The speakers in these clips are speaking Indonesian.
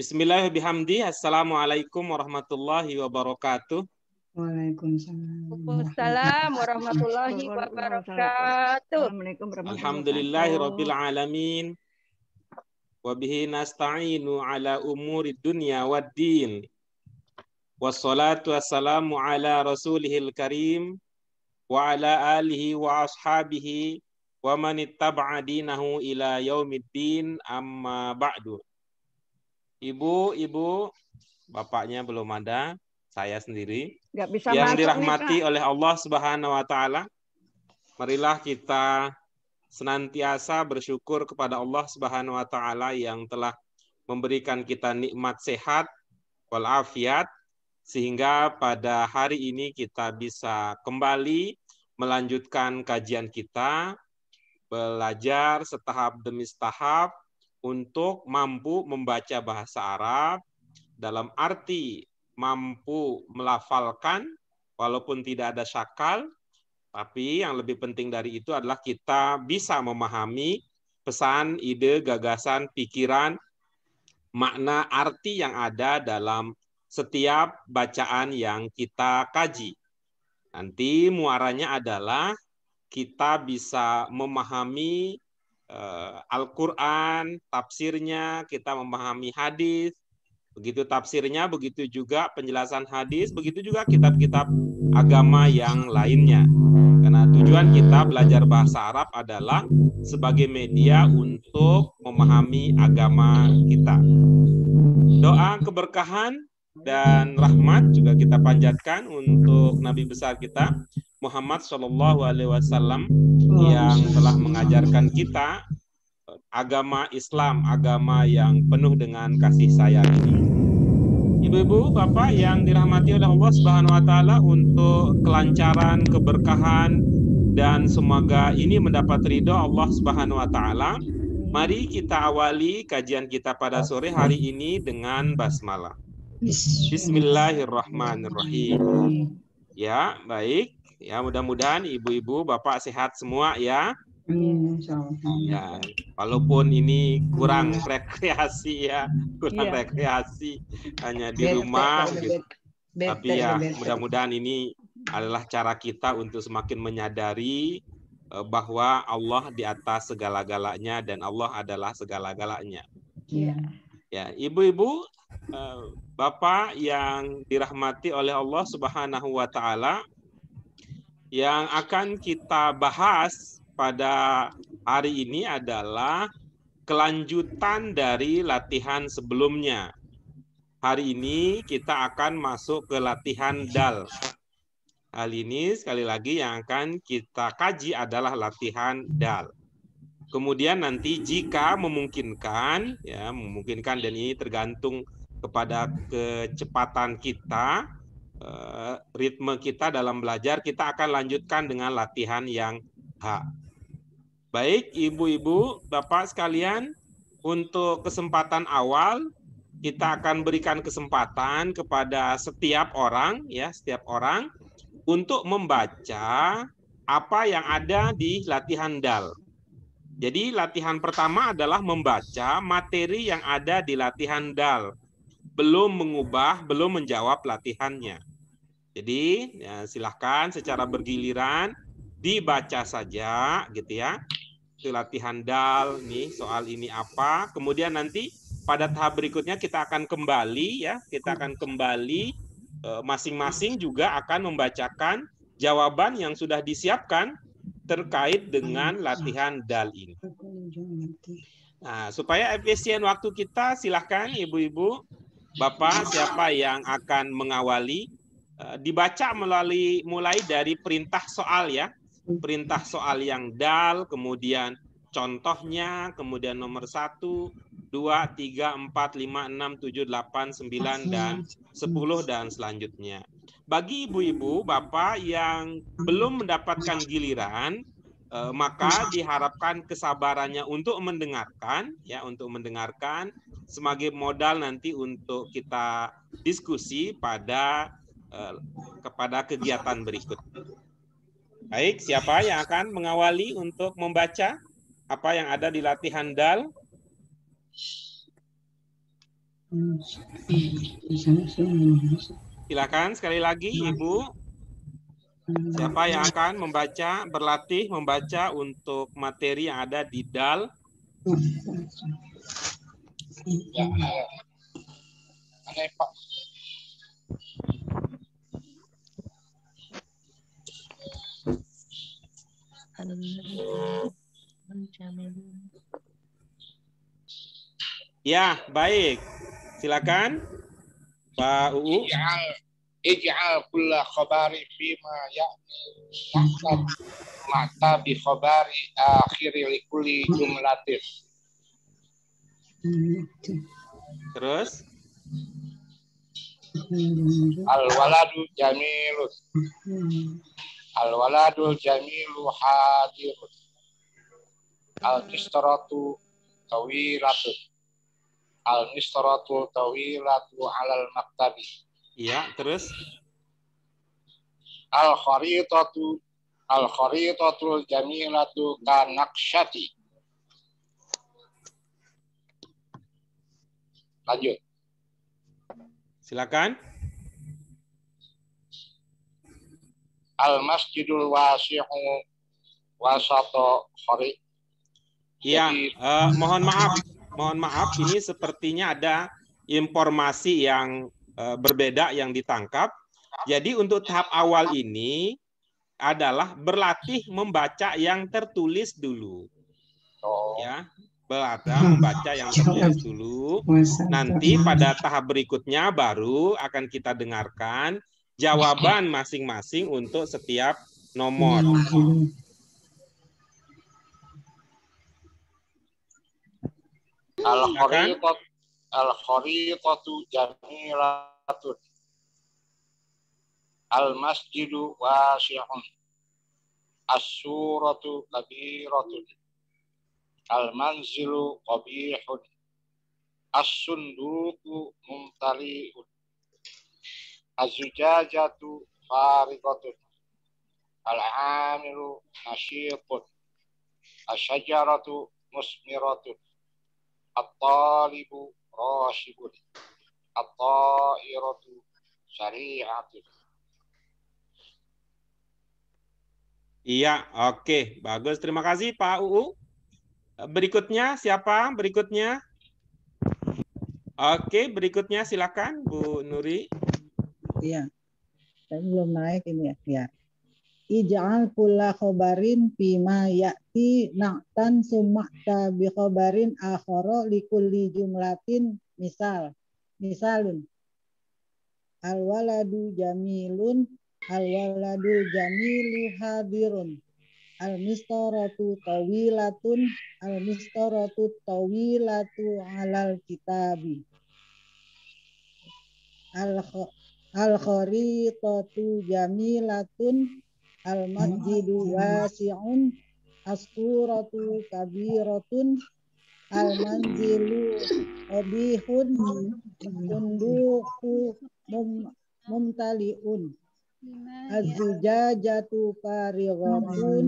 Bismillahirrahmanirrahim. Assalamualaikum warahmatullahi wabarakatuh. Waalaikumsalam. Waalaikumsalam warahmatullahi wabarakatuh. Alhamdulillahi rabbil alamin. Wabihi nasta'inu ala umuri dunya waddin. Wassalatu wassalamu ala rasulihil karim wa ala alihi wa ashabihi wa man dinahu ila yaumiddin amma ba'du ibu, ibu, bapaknya belum ada, saya sendiri. bisa yang dirahmati nih, oleh Allah Subhanahu wa taala. Marilah kita senantiasa bersyukur kepada Allah Subhanahu wa taala yang telah memberikan kita nikmat sehat walafiat sehingga pada hari ini kita bisa kembali melanjutkan kajian kita belajar setahap demi setahap untuk mampu membaca bahasa Arab dalam arti mampu melafalkan walaupun tidak ada syakal tapi yang lebih penting dari itu adalah kita bisa memahami pesan, ide, gagasan, pikiran, makna, arti yang ada dalam setiap bacaan yang kita kaji. Nanti muaranya adalah kita bisa memahami Eh, Al-Quran, tafsirnya, kita memahami hadis, begitu tafsirnya, begitu juga penjelasan hadis, begitu juga kitab-kitab agama yang lainnya. Karena tujuan kita belajar bahasa Arab adalah sebagai media untuk memahami agama kita. Doa keberkahan dan rahmat juga kita panjatkan untuk Nabi besar kita Muhammad Shallallahu Alaihi Wasallam yang oh. telah mengajarkan kita eh, agama Islam, agama yang penuh dengan kasih sayang ini. Ibu-ibu, Bapak yang dirahmati oleh Allah Subhanahu wa taala untuk kelancaran, keberkahan dan semoga ini mendapat ridho Allah Subhanahu wa taala. Mari kita awali kajian kita pada sore hari ini dengan basmalah. Bismillahirrahmanirrahim. Ya, baik. Ya, mudah-mudahan ibu-ibu, bapak sehat semua ya. Ya, walaupun ini kurang iya. rekreasi ya, kurang yeah. rekreasi hanya di rumah gitu. Tapi ya mudah-mudahan ini adalah cara kita untuk semakin menyadari eh, bahwa Allah di atas segala-galanya dan Allah adalah segala-galanya. Yeah. Ya, ibu-ibu, eh, bapak yang dirahmati oleh Allah Subhanahu wa taala, yang akan kita bahas pada hari ini adalah kelanjutan dari latihan sebelumnya. Hari ini kita akan masuk ke latihan DAL. Hal ini sekali lagi yang akan kita kaji adalah latihan DAL. Kemudian nanti jika memungkinkan, ya memungkinkan dan ini tergantung kepada kecepatan kita, Eh, ritme kita dalam belajar, kita akan lanjutkan dengan latihan yang H. Baik, ibu-ibu, bapak sekalian, untuk kesempatan awal kita akan berikan kesempatan kepada setiap orang, ya, setiap orang untuk membaca apa yang ada di latihan dal. Jadi latihan pertama adalah membaca materi yang ada di latihan dal. Belum mengubah, belum menjawab latihannya. Jadi ya, silahkan secara bergiliran dibaca saja gitu ya. Itu latihan dal nih soal ini apa. Kemudian nanti pada tahap berikutnya kita akan kembali ya, kita akan kembali eh, masing-masing juga akan membacakan jawaban yang sudah disiapkan terkait dengan latihan dal ini. Nah, supaya efisien waktu kita silahkan ibu-ibu, bapak siapa yang akan mengawali Eh, dibaca melalui mulai dari perintah soal ya perintah soal yang dal kemudian contohnya kemudian nomor satu dua tiga empat lima enam tujuh delapan sembilan dan sepuluh dan selanjutnya bagi ibu-ibu bapak yang belum mendapatkan giliran eh, maka diharapkan kesabarannya untuk mendengarkan ya untuk mendengarkan sebagai modal nanti untuk kita diskusi pada Eh, kepada kegiatan berikut. Baik, siapa yang akan mengawali untuk membaca apa yang ada di latihan DAL? Silakan sekali lagi Ibu. Siapa yang akan membaca, berlatih membaca untuk materi yang ada di DAL? Ya, ada iya. Ya, baik. Silakan. Pak Uu. Ij'al ij'al kulla khabari fima ya'ni yahsab mata bi khabari akhiri li kulli jumlatin. Terus? Al waladu jamilun. Al-waladul jamilu hadir. Al-nistaratu tawilatu. Al-nistaratu tawilatu alal maktabi. Iya, terus? Al-kharitatu Al-kharitatul jamilatu kanaksyati. Lanjut. Silakan. al masjidul wasihu wasato khori. Ya, uh, eh, mohon maaf, mohon maaf ini sepertinya ada informasi yang uh, berbeda yang ditangkap. Jadi untuk tahap awal ini adalah berlatih membaca yang tertulis dulu. Oh. Ya, berlatih membaca yang tertulis dulu. Nanti pada tahap berikutnya baru akan kita dengarkan jawaban masing-masing untuk setiap nomor. Al-khariqatu jamilatun. Al-masjidu wasi'un. As-suratu kabiratun. Al-manzilu qabihun. As-sunduku mumtali'un. Az-zujajatu farikotun. Al-amiru nasyitun. Asyajaratu musmiratun. At-talibu rasyibun. At-tairatu syari'atun. Iya, oke. Bagus. Terima kasih Pak UU. Berikutnya siapa? Berikutnya. Oke, berikutnya silakan Bu Nuri ya. Tapi belum naik ini ya. Iya. Ija'al kulla khobarin pima yakti naktan sumakta bi khobarin akhoro likulli jumlatin misal. Misalun. alwaladu jamilun alwaladu jamilu hadirun. Al-mistaratu tawilatun. Al-mistaratu tawilatu alal kitabi. al al jami jamilatun al masjidu wasi'un asturatu kabiratun al manzilu obihun sunduku mum, mumtaliun azujajatu zujajatu farighatun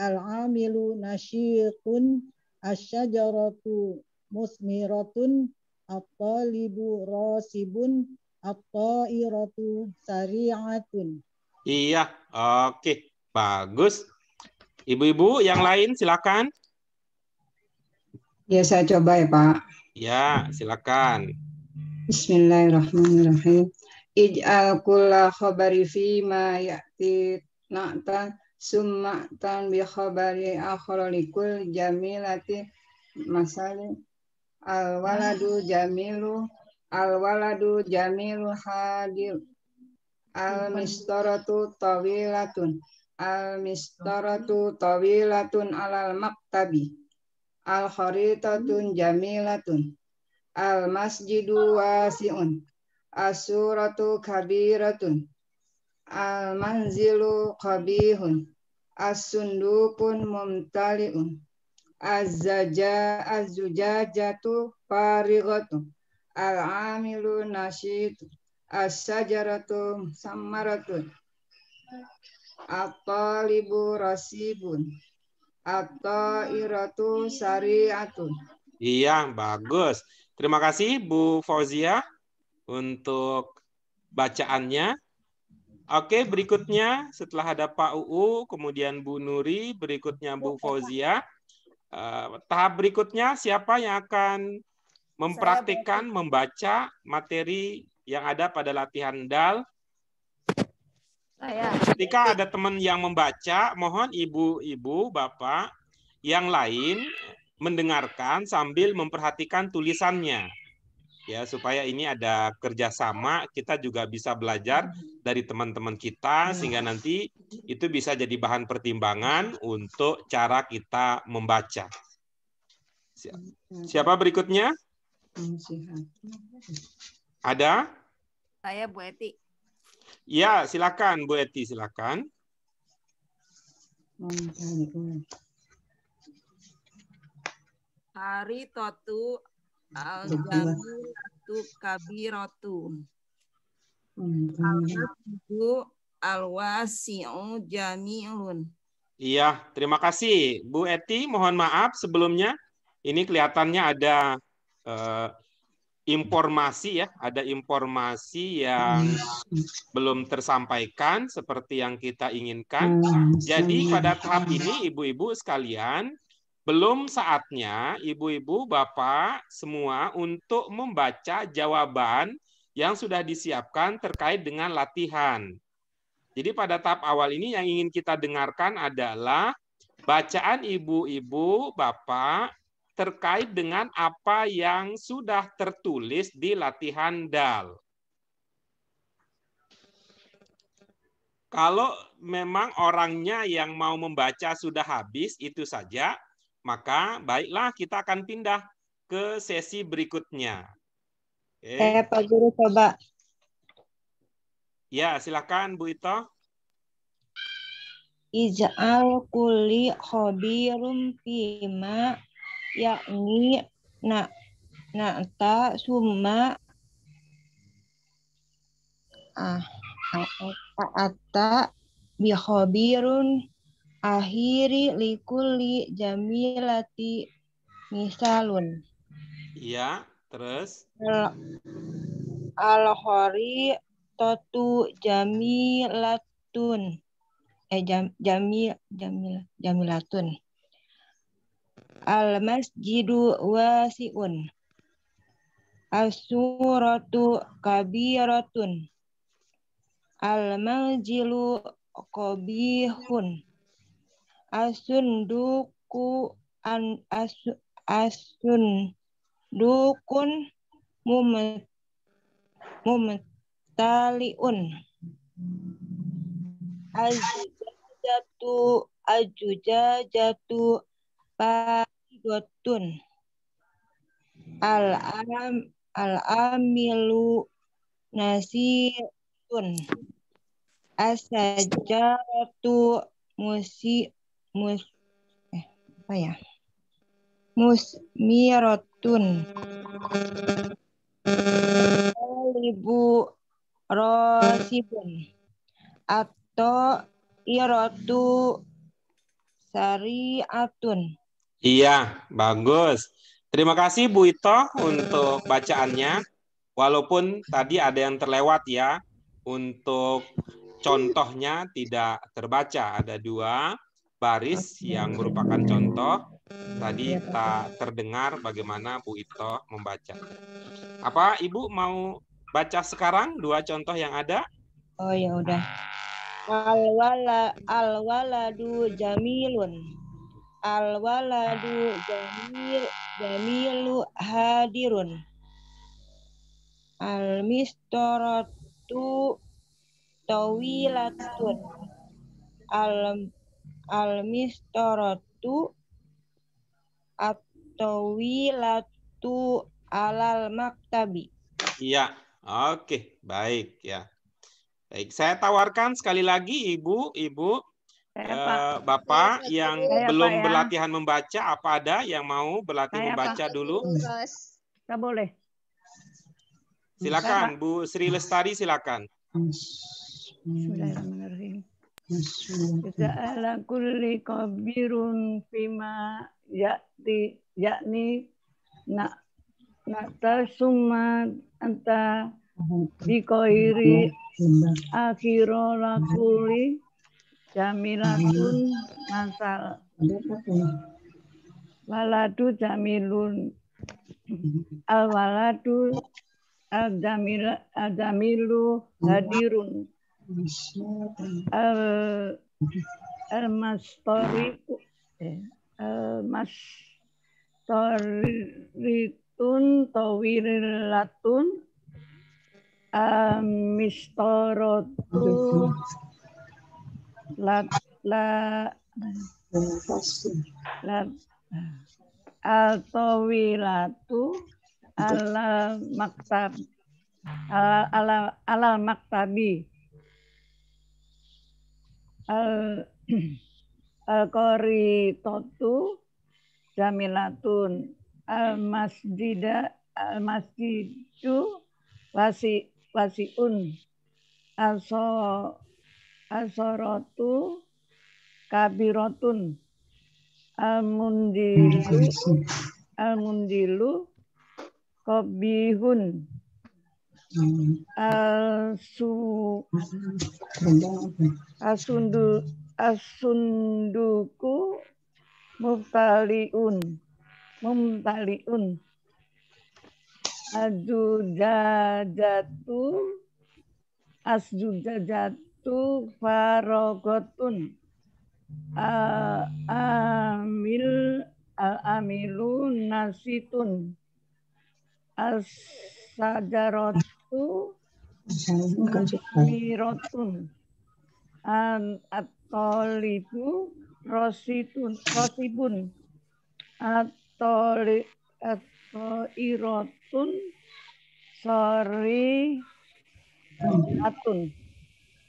al-amilu nasyitun asyajaratu musmiratun at rasibun At-ta'iratu sari'atun. Iya, oke. Bagus. Ibu-ibu yang lain silakan. Ya, saya coba ya, Pak. Ya, silakan. Bismillahirrahmanirrahim. Ij'al kulla khabari fi ma ya'ti na'ta summa tan bi khabari akhra likul jamilati masali al waladu jamilu al waladu jamilul hadir al mistaratu tawilatun al mistaratu tawilatun alal maktabi al kharitatun jamilatun al masjidu wasiun asuratu kabiratun al manzilu qabihun as-sundukun mumtaliun az-zaja az-zujajatu farighatun Al-amilu nasid as-sajaratu sammaratun At-talibu rasibun At-tairatu sari'atun Iya, bagus. Terima kasih Bu Fauzia untuk bacaannya. Oke, berikutnya setelah ada Pak UU, kemudian Bu Nuri, berikutnya Bu Fauzia. Uh, tahap berikutnya siapa yang akan mempraktikkan membaca materi yang ada pada latihan DAL. Saya. Ah, Ketika ada teman yang membaca, mohon ibu-ibu, bapak yang lain mendengarkan sambil memperhatikan tulisannya. Ya, supaya ini ada kerjasama, kita juga bisa belajar dari teman-teman kita, hmm. sehingga nanti itu bisa jadi bahan pertimbangan untuk cara kita membaca. Hmm. Siapa berikutnya? Ada? Saya Bu Eti. Ya, silakan Bu Eti, silakan. Oh, Hari totu al tu kabirotu. Al-Masjidu al-Wasi'u jami'un. Iya, terima kasih. Bu Eti, mohon maaf sebelumnya. Ini kelihatannya ada Eh, informasi ya, ada informasi yang belum tersampaikan seperti yang kita inginkan. Jadi pada tahap ini ibu-ibu sekalian, belum saatnya ibu-ibu, bapak semua untuk membaca jawaban yang sudah disiapkan terkait dengan latihan. Jadi pada tahap awal ini yang ingin kita dengarkan adalah bacaan ibu-ibu, bapak terkait dengan apa yang sudah tertulis di latihan DAL. Kalau memang orangnya yang mau membaca sudah habis, itu saja, maka baiklah kita akan pindah ke sesi berikutnya. Okay. Eh, Pak Guru coba. Ya, silakan Bu Ito. Ij'al kulli khabirum fima yakni na na'ta summa ah, ah, ah ta'ata bihobirun akhiri likuli jamilati misalun iya terus al, totu jamilatun eh jam, jamil jamil jamilatun Al-masjidu wasi'un. asuratu kabiratun. Al-manzilu kobihun asunduku an as asun dukun mumet mumetaliun ajujatu jatuh pa dotun. Al-am al-amilu nasirun. Asajaratu musi mus eh, apa ya? Musmiratun. Alibu rosibun atau irotu sariatun Iya, bagus. Terima kasih Bu Ito untuk bacaannya. Walaupun tadi ada yang terlewat ya, untuk contohnya tidak terbaca. Ada dua baris yang merupakan contoh. Tadi tak terdengar bagaimana Bu Ito membaca. Apa Ibu mau baca sekarang dua contoh yang ada? Oh ya udah. al jamilun al waladu ah. jamil jamilu hadirun al mistoratu tawilatun al al mistoratu atawilatu alal maktabi. Iya, oke, baik ya. Baik, saya tawarkan sekali lagi Ibu, Ibu saya, uh, Bapak saya, yang saya, belum Pak, ya. berlatihan membaca, apa ada yang mau berlatih saya, membaca Pak. dulu? Hmm. Tidak boleh. Silakan, Bu Sri Lestari, silakan. Bismillahirrahmanirrahim. Hmm. Ala fima yakti yakni nak nakta summa anta hmm. bikoiri akhiro lakuli jamilatun hmm. masal waladu jamilun hmm. al waladu al jamil al jamilu hadirun al al mastoriku eh, al mas toritun tawirilatun la la la altawilatu ala maktab ala ala ala maktabi al al kori totu jamilatun al masjida al masjidu wasi wasiun al so Asorotu kabirotun almundilu almundilu kobihun asu asundu asunduku muftaliun mumtaliun adujajatu asjudajatu tu farogotun amil al amilu nasitun asadarotu mirotun an atolibu rositun rosibun atoli atol irotun sorry atun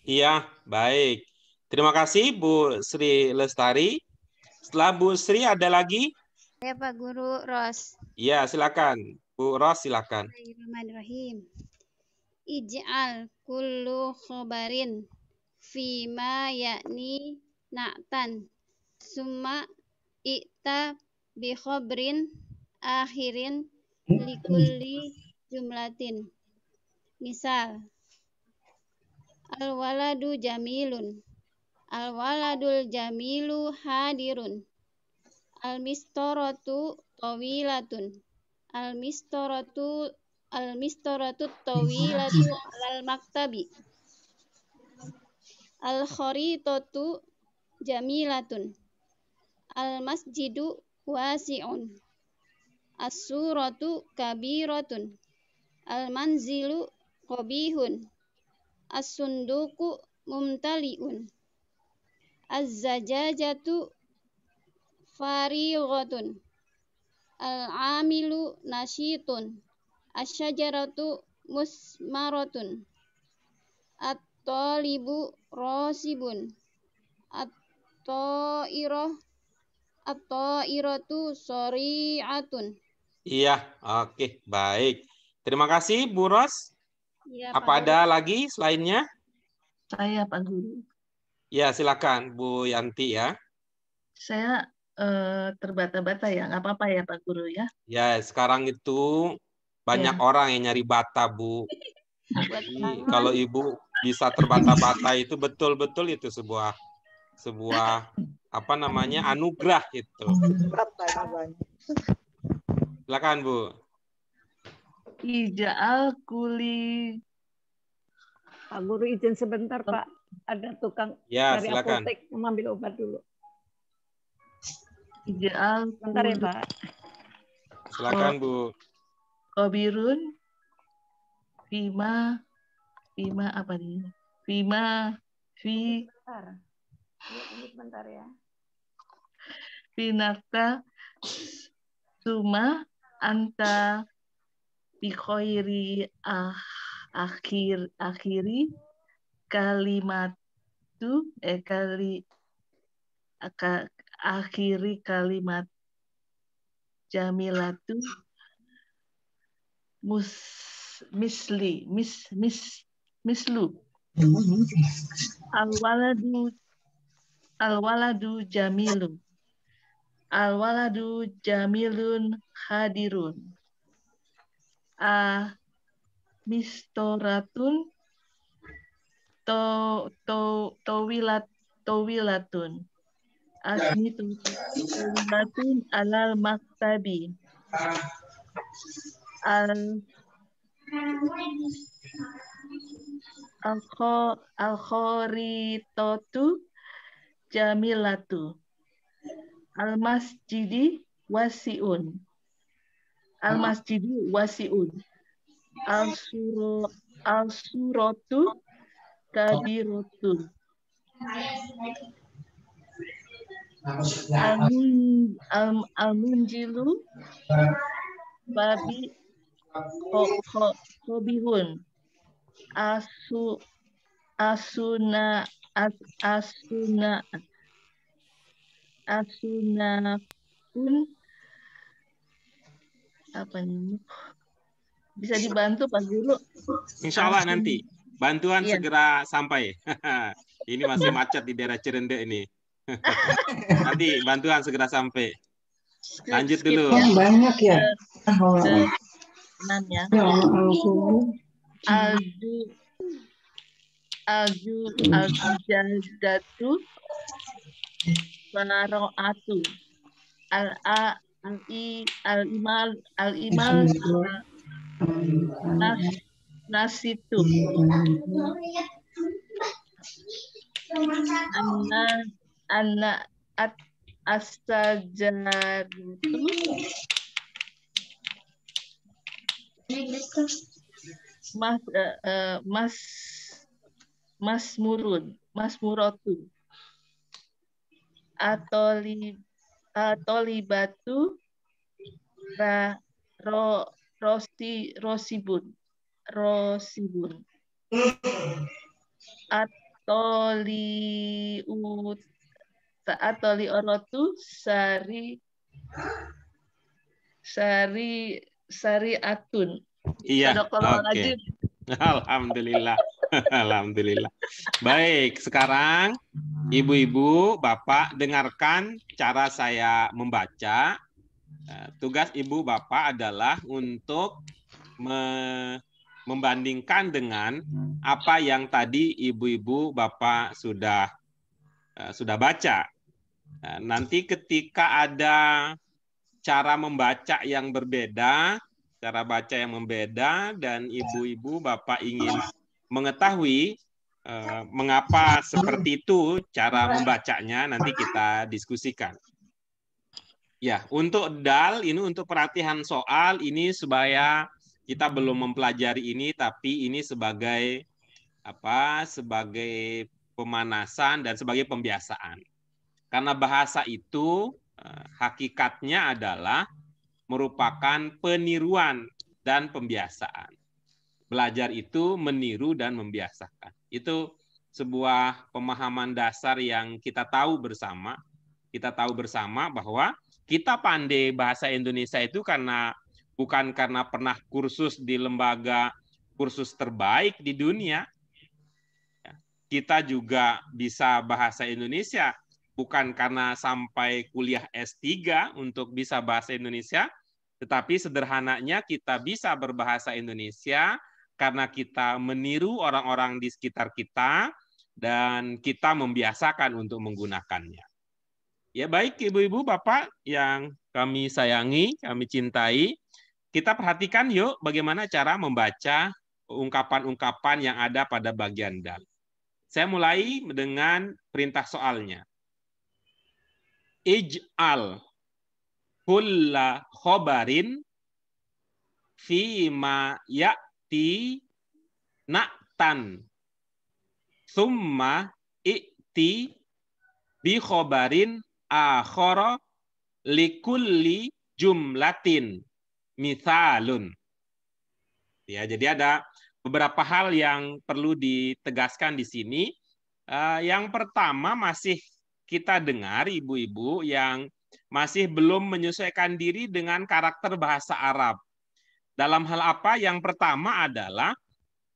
Iya, baik. Terima kasih Bu Sri Lestari. Setelah Bu Sri ada lagi? Ya Pak Guru Ros. Iya, silakan. Bu Ros silakan. Bismillahirrahmanirrahim. Ij'al kullu khobarin fima yakni na'tan summa i'ta bi khobrin akhirin likulli jumlatin. Misal, Al-waladu jamilun. Al-waladul jamilu hadirun. Al-mistoratu tawilatun. Al-mistoratu Al-mistoratu tawilatu alal maktabi. Al-kharitatu jamilatun. Al-masjidu wasi'un. As-suratu kabiratun. Al-manzilu qabihun. As-sunduku mumtaliun. Az-zajajatu farighatun. Al-amilu nasyitun. Asyajaratu musmaratun. At-talibu rosibun. at tairah at-ta'iratu sari'atun. Iya, oke, baik. Terima kasih Bu Ros. Ya, Apa Pak ada lagi selainnya? Saya Pak Guru. Ya silakan Bu Yanti ya. Saya eh, terbata-bata ya, nggak apa-apa ya Pak Guru ya. Ya sekarang itu banyak ya. orang yang nyari bata Bu. kalau ibu bisa terbata-bata itu betul-betul itu sebuah sebuah apa namanya anugerah itu. Silakan Bu. Ija'al kuli. Pak Guru izin sebentar Pak. Ada tukang ya, dari silakan. apotek mengambil obat dulu. Ija'al sebentar ya Pak. Silakan Bu. Kobirun. Fima. Fima apa nih? Fima. Fi. Sebentar. Iya, sebentar ya. Pinarta, Suma. Anta bikhairi ah, akhir akhiri kalimat tu eh kali akhiri kalimat jamilatu mus misli mis mis mislu alwaladu alwaladu jamilun alwaladu jamilun hadirun a ah, mistoratun to to towilat towilatun asmi towilatun alal maktabi al alko alkoritotu jamilatu al masjidi wasiun Al masjidu wasiun. Al suro al surotu kabiratun. Al, -mun, al, al munjilu babi kobihun asu asuna as, asuna asuna pun apa ini? Bisa dibantu Pak Guru? Insya Allah nanti. Bantuan iya. segera sampai. ini masih iya. macet di daerah Cirende ini. nanti bantuan segera sampai. Lanjut dulu. Kan banyak ya. Iya. Kan iya. Enam ya. Aldu Aldu Aldu Jadatu atu Al-A al i al imal al imal nas nasitu anna anna at itu mas uh, uh, mas mas murun mas muratu atau li uh, batu, ra, ro, rosi rosibun rosibun atoli ut atoli orotu sari sari sari atun iya oke okay. Alhamdulillah. Alhamdulillah. Baik, sekarang ibu-ibu, bapak dengarkan cara saya membaca. Eh, tugas ibu bapak adalah untuk me membandingkan dengan apa yang tadi ibu-ibu bapak sudah eh, sudah baca. Eh, nanti ketika ada cara membaca yang berbeda, cara baca yang membeda dan ibu-ibu bapak ingin mengetahui uh, mengapa seperti itu cara membacanya nanti kita diskusikan. Ya, untuk dal ini untuk perhatian soal ini supaya kita belum mempelajari ini tapi ini sebagai apa? sebagai pemanasan dan sebagai pembiasaan. Karena bahasa itu uh, hakikatnya adalah merupakan peniruan dan pembiasaan. Belajar itu meniru dan membiasakan. Itu sebuah pemahaman dasar yang kita tahu bersama. Kita tahu bersama bahwa kita pandai bahasa Indonesia itu karena bukan karena pernah kursus di lembaga kursus terbaik di dunia. Ya, kita juga bisa bahasa Indonesia bukan karena sampai kuliah S3 untuk bisa bahasa Indonesia, tetapi sederhananya kita bisa berbahasa Indonesia karena kita meniru orang-orang di sekitar kita dan kita membiasakan untuk menggunakannya. Ya baik Ibu-ibu, Bapak yang kami sayangi, kami cintai, kita perhatikan yuk bagaimana cara membaca ungkapan-ungkapan yang ada pada bagian dal. Saya mulai dengan perintah soalnya ij'al kulla khobarin ma ya'ti na'tan summa i'ti bi khobarin akhara likulli jumlatin misalun. Ya, jadi ada beberapa hal yang perlu ditegaskan di sini. Uh, yang pertama masih kita dengar ibu-ibu yang masih belum menyesuaikan diri dengan karakter bahasa Arab. Dalam hal apa? Yang pertama adalah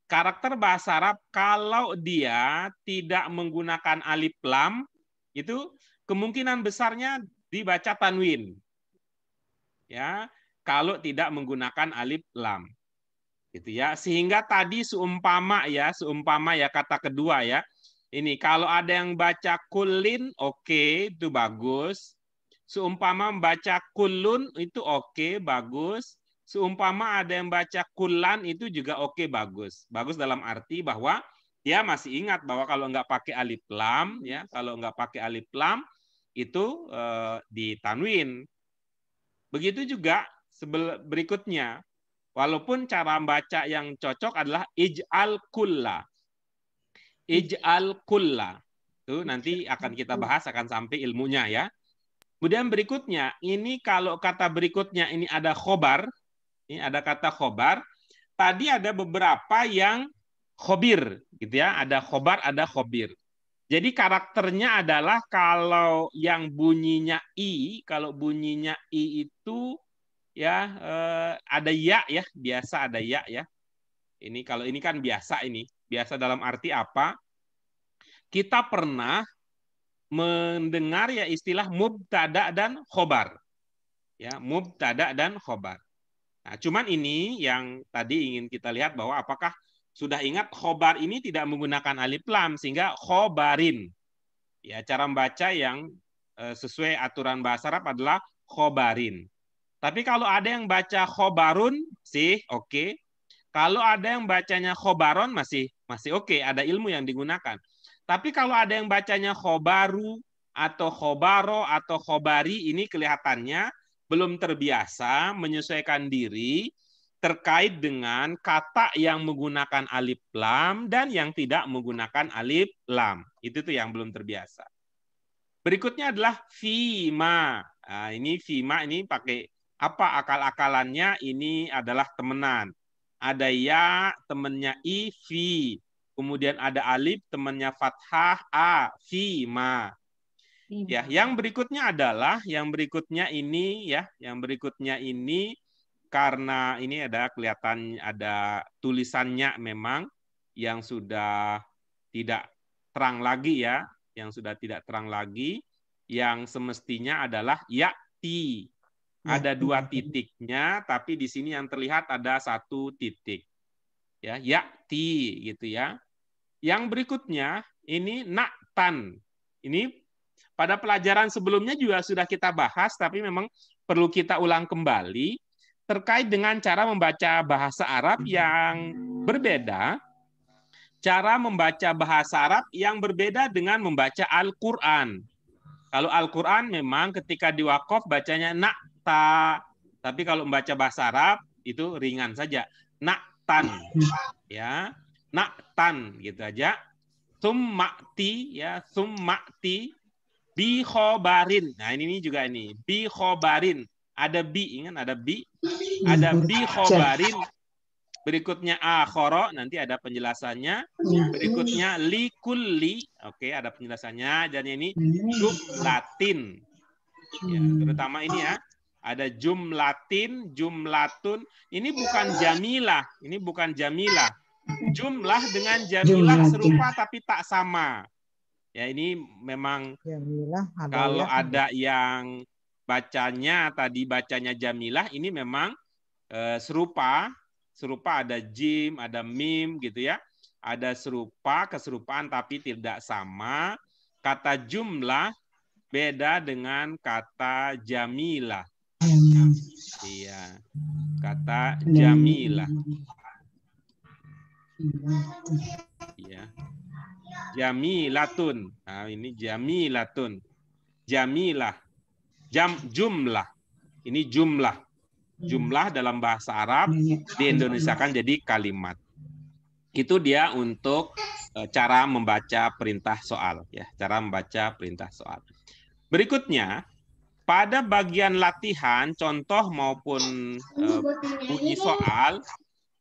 karakter bahasa Arab kalau dia tidak menggunakan alif lam itu kemungkinan besarnya dibaca tanwin. Ya, kalau tidak menggunakan alif lam. Gitu ya. Sehingga tadi seumpama ya, seumpama ya kata kedua ya, ini kalau ada yang baca kulin, oke, okay, itu bagus. Seumpama membaca kulun itu oke, okay, bagus. Seumpama ada yang baca kulan itu juga oke, okay, bagus. Bagus dalam arti bahwa dia masih ingat bahwa kalau nggak pakai alif lam, ya kalau nggak pakai alif lam itu eh, ditanwin. Begitu juga sebel berikutnya. Walaupun cara membaca yang cocok adalah ij'al kulla. Ij'al kulla. Tuh nanti akan kita bahas akan sampai ilmunya ya. Kemudian berikutnya, ini kalau kata berikutnya ini ada khobar, ini ada kata khobar. Tadi ada beberapa yang khobir, gitu ya. Ada khobar, ada khobir. Jadi karakternya adalah kalau yang bunyinya i, kalau bunyinya i itu ya eh, ada ya ya, biasa ada ya ya. Ini kalau ini kan biasa ini. Biasa dalam arti apa? Kita pernah mendengar ya istilah mubtada dan khobar. Ya, mubtada dan khobar. Nah, cuman ini yang tadi ingin kita lihat bahwa apakah sudah ingat khobar ini tidak menggunakan alif lam sehingga khobarin. Ya, cara membaca yang eh, sesuai aturan bahasa Arab adalah khobarin. Tapi kalau ada yang baca khobarun sih oke. Okay. Kalau ada yang bacanya khobaron masih masih oke, okay, ada ilmu yang digunakan. Tapi kalau ada yang bacanya khobaru atau khobaro atau khobari ini kelihatannya belum terbiasa menyesuaikan diri terkait dengan kata yang menggunakan alif lam dan yang tidak menggunakan alif lam. Itu tuh yang belum terbiasa. Berikutnya adalah fima. Nah, ini fima ini pakai apa akal-akalannya ini adalah temenan ada ya temennya i fi kemudian ada alif temennya fathah a fi ma ya yang berikutnya adalah yang berikutnya ini ya yang berikutnya ini karena ini ada kelihatan ada tulisannya memang yang sudah tidak terang lagi ya yang sudah tidak terang lagi yang semestinya adalah yakti Nah, ada dua iya, iya. titiknya, tapi di sini yang terlihat ada satu titik. Ya, yakti gitu ya. Yang berikutnya ini naktan. Ini pada pelajaran sebelumnya juga sudah kita bahas, tapi memang perlu kita ulang kembali terkait dengan cara membaca bahasa Arab yang berbeda cara membaca bahasa Arab yang berbeda dengan membaca Al-Quran. Kalau Al-Quran memang ketika diwakaf bacanya nak nakta. Tapi kalau membaca bahasa Arab itu ringan saja. Naktan ya. Naktan gitu aja. Summati ya, summati Bihobarin. Nah, ini juga ini, Bihobarin. Ada bi, ingat ada bi. Ada bihobarin. Berikutnya Berikutnya akhoro, nanti ada penjelasannya. Ya. Berikutnya likulli, oke ada penjelasannya. Dan ini hmm. latin. Ya, terutama ini ya, ada jumlatin, jumlatun. Ini bukan iya. jamilah, ini bukan jamilah. Jumlah dengan jamilah serupa tapi tak sama. Ya ini memang jamilah, kalau ada yang bacanya tadi bacanya jamilah ini memang uh, serupa, serupa ada jim, ada mim gitu ya. Ada serupa, keserupaan tapi tidak sama. Kata jumlah beda dengan kata jamilah. Iya. Kata Jamilah. Iya. Jamilatun. Nah, ini Jamilatun. Jamilah. Jam jumlah. Ini jumlah. Jumlah dalam bahasa Arab di Indonesia kan jadi kalimat. Itu dia untuk eh, cara membaca perintah soal ya, cara membaca perintah soal. Berikutnya, pada bagian latihan contoh maupun uh, bunyi soal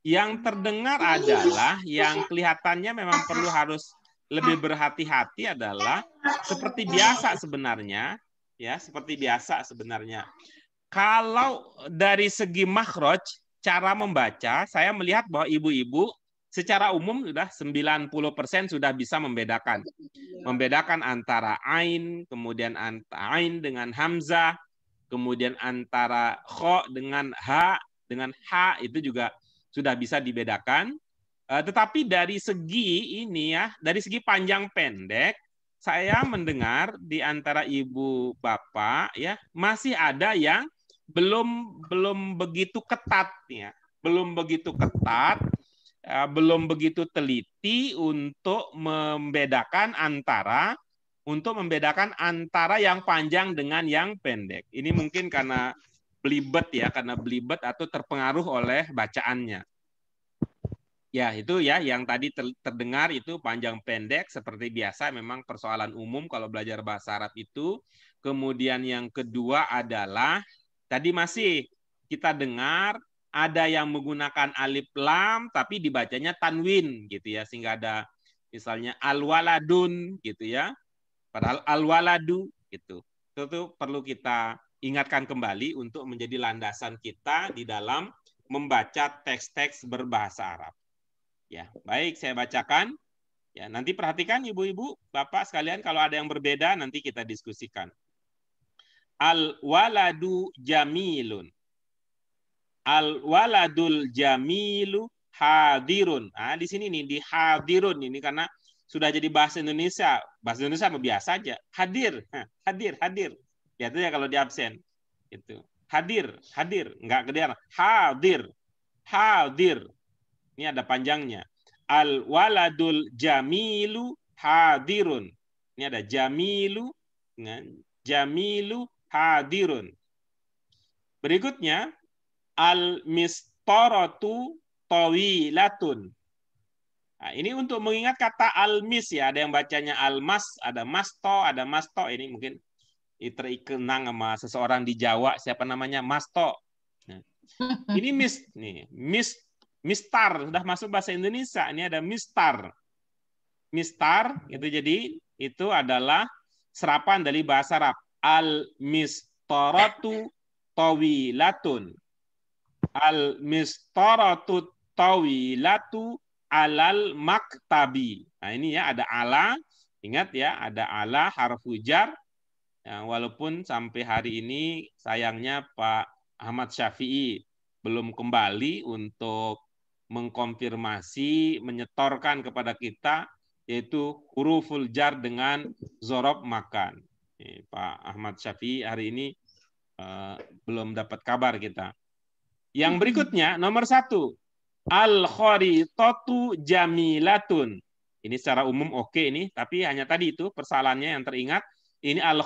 yang terdengar adalah yang kelihatannya memang perlu harus lebih ah. berhati-hati adalah seperti biasa sebenarnya ya seperti biasa sebenarnya kalau dari segi makroj cara membaca saya melihat bahwa ibu-ibu secara umum sudah 90% sudah bisa membedakan. Iya. Membedakan antara ain, kemudian antara ain dengan hamzah, kemudian antara kho dengan ha, dengan ha itu juga sudah bisa dibedakan. Eh, tetapi dari segi ini ya, dari segi panjang pendek, saya mendengar di antara ibu bapak ya masih ada yang belum belum begitu ketat ya, belum begitu ketat Eh, belum begitu teliti untuk membedakan antara untuk membedakan antara yang panjang dengan yang pendek. Ini mungkin karena belibet ya, karena belibet atau terpengaruh oleh bacaannya. Ya, itu ya yang tadi terdengar itu panjang pendek seperti biasa memang persoalan umum kalau belajar bahasa Arab itu. Kemudian yang kedua adalah tadi masih kita dengar ada yang menggunakan alif lam tapi dibacanya tanwin gitu ya sehingga ada misalnya alwaladun gitu ya padahal alwaladu gitu itu tuh perlu kita ingatkan kembali untuk menjadi landasan kita di dalam membaca teks-teks berbahasa Arab ya baik saya bacakan ya nanti perhatikan ibu-ibu bapak sekalian kalau ada yang berbeda nanti kita diskusikan al waladu jamilun al waladul jamilu hadirun. Nah, di sini nih di hadirun ini karena sudah jadi bahasa Indonesia. Bahasa Indonesia mah biasa aja. Hadir, hadir, hadir. Lihat aja kalau di absen. Itu. Hadir, hadir, enggak gedean. Hadir. Hadir. Ini ada panjangnya. Al waladul jamilu hadirun. Ini ada jamilu jamilu hadirun. Berikutnya al mistaratu tawilatun. Nah, ini untuk mengingat kata al almis ya, ada yang bacanya al mas, ada masto, ada masto. Ini mungkin terkenang sama seseorang di Jawa, siapa namanya masto. Nah, ini mis nih, mis mistar sudah masuk bahasa Indonesia. Ini ada mistar. Mistar itu jadi itu adalah serapan dari bahasa Arab. Al mistaratu tawilatun al mistaratu tawilatu alal maktabi. Nah ini ya ada ala, ingat ya ada ala harf ujar. Ya, walaupun sampai hari ini sayangnya Pak Ahmad Syafi'i belum kembali untuk mengkonfirmasi, menyetorkan kepada kita yaitu huruful jar dengan zorob makan. Pak Ahmad Syafi'i hari ini eh, belum dapat kabar kita. Yang berikutnya nomor satu al totu jamilatun. Ini secara umum oke okay ini, tapi hanya tadi itu persalahannya yang teringat. Ini al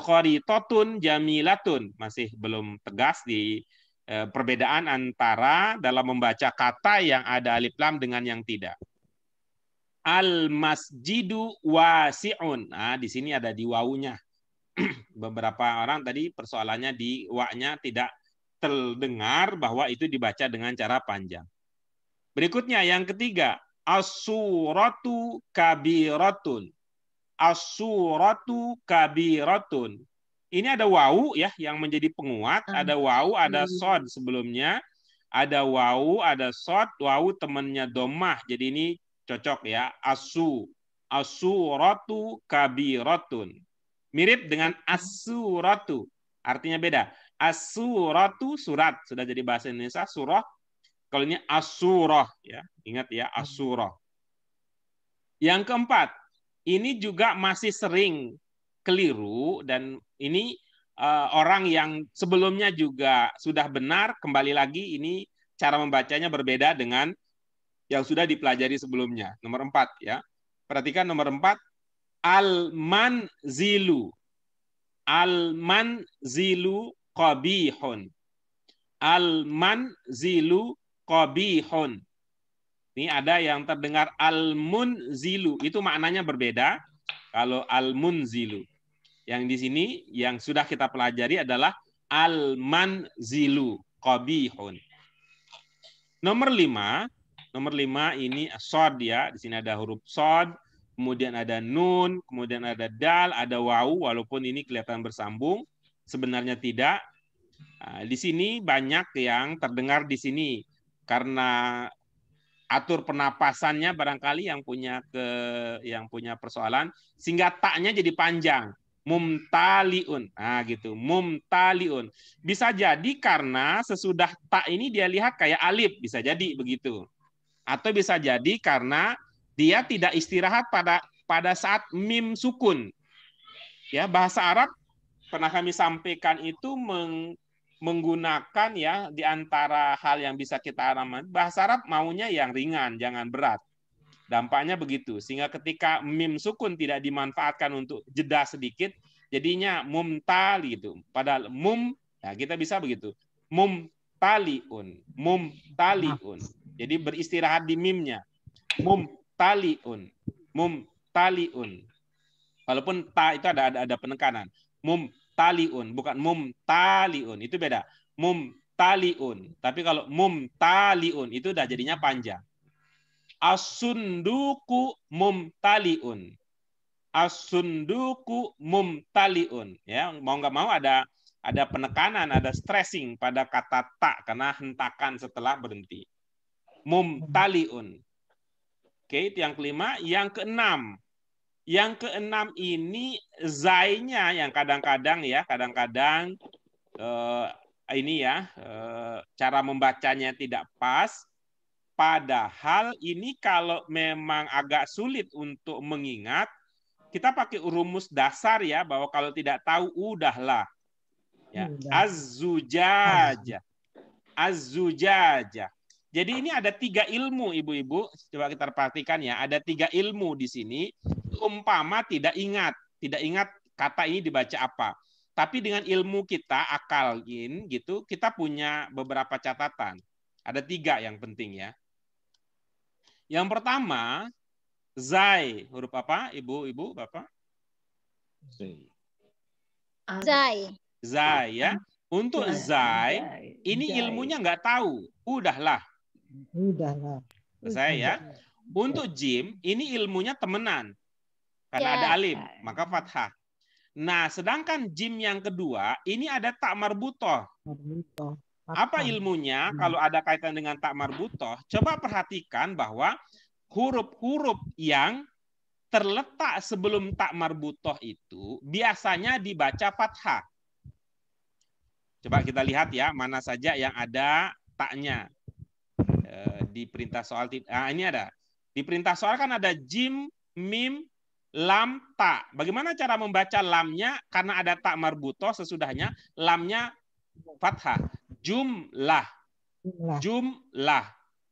totun jamilatun masih belum tegas di e, perbedaan antara dalam membaca kata yang ada alif lam dengan yang tidak. Al masjidu wasi'un. Nah, di sini ada di wawunya. Beberapa orang tadi persoalannya di wa tidak terdengar bahwa itu dibaca dengan cara panjang. Berikutnya yang ketiga, asuratu kabiratun. Asuratu kabiratun. Ini ada wau ya yang menjadi penguat, ah. ada wau, ada hmm. sod sebelumnya, ada wau, ada sod, wau temannya domah. Jadi ini cocok ya, asu. Asuratu kabiratun. Mirip dengan asuratu, artinya beda asuratu tuh surat sudah jadi bahasa Indonesia surah. Kalau ini asurah ya, ingat ya asurah. Yang keempat, ini juga masih sering keliru dan ini uh, orang yang sebelumnya juga sudah benar kembali lagi ini cara membacanya berbeda dengan yang sudah dipelajari sebelumnya. Nomor empat ya. Perhatikan nomor empat. Al-manzilu. Al-manzilu qabihun. Al-manzilu qabihun. Ini ada yang terdengar al-munzilu. Itu maknanya berbeda kalau al-munzilu. Yang di sini yang sudah kita pelajari adalah al-manzilu qabihun. Nomor lima, nomor lima ini sod ya. Di sini ada huruf sod, kemudian ada nun, kemudian ada dal, ada wau, walaupun ini kelihatan bersambung sebenarnya tidak. Ah, di sini banyak yang terdengar di sini karena atur penapasannya barangkali yang punya ke yang punya persoalan sehingga taknya jadi panjang mumtaliun ah gitu mumtaliun bisa jadi karena sesudah tak ini dia lihat kayak alif bisa jadi begitu atau bisa jadi karena dia tidak istirahat pada pada saat mim sukun ya bahasa Arab pernah kami sampaikan itu meng, menggunakan ya di antara hal yang bisa kita aman bahasa Arab maunya yang ringan jangan berat dampaknya begitu sehingga ketika mim sukun tidak dimanfaatkan untuk jeda sedikit jadinya mum tali itu padahal mum ya kita bisa begitu mum taliun mum taliun jadi beristirahat di mimnya mum taliun mum taliun walaupun ta itu ada ada, ada penekanan mum taliun bukan mum taliun itu beda mum taliun tapi kalau mum taliun itu udah jadinya panjang asunduku mum taliun asunduku mum taliun ya mau nggak mau ada ada penekanan ada stressing pada kata tak karena hentakan setelah berhenti mum taliun oke itu yang kelima yang keenam yang keenam ini zainya yang kadang-kadang ya, kadang-kadang eh, ini ya eh, cara membacanya tidak pas. Padahal ini kalau memang agak sulit untuk mengingat, kita pakai rumus dasar ya bahwa kalau tidak tahu udahlah. Ya, azzujaja. Iya. Az azzujaja. Jadi ini ada tiga ilmu ibu-ibu, coba kita perhatikan ya, ada tiga ilmu di sini. Umpama tidak ingat, tidak ingat kata ini dibaca apa. Tapi dengan ilmu kita, akalin gitu, kita punya beberapa catatan. Ada tiga yang penting ya. Yang pertama, zai. Huruf apa, ibu, ibu, bapak? Zai. Ah, zai. Zai ya. Untuk iya. zai, ini ilmunya nggak tahu. Udahlah, udahlah Selesai ya. Untuk jim ini ilmunya temenan. Karena ya. ada alim, maka fathah. Nah, sedangkan jim yang kedua ini ada tak marbutoh. Apa ilmunya? Hmm. Kalau ada kaitan dengan tak marbutoh, coba perhatikan bahwa huruf-huruf yang terletak sebelum tak marbutoh itu biasanya dibaca fathah. Coba kita lihat ya, mana saja yang ada taknya di perintah soal nah, ini ada. Di perintah soal kan ada jim, mim, lam, ta. Bagaimana cara membaca lamnya? Karena ada tak marbuto sesudahnya, lamnya fathah. Jumlah. Jumlah.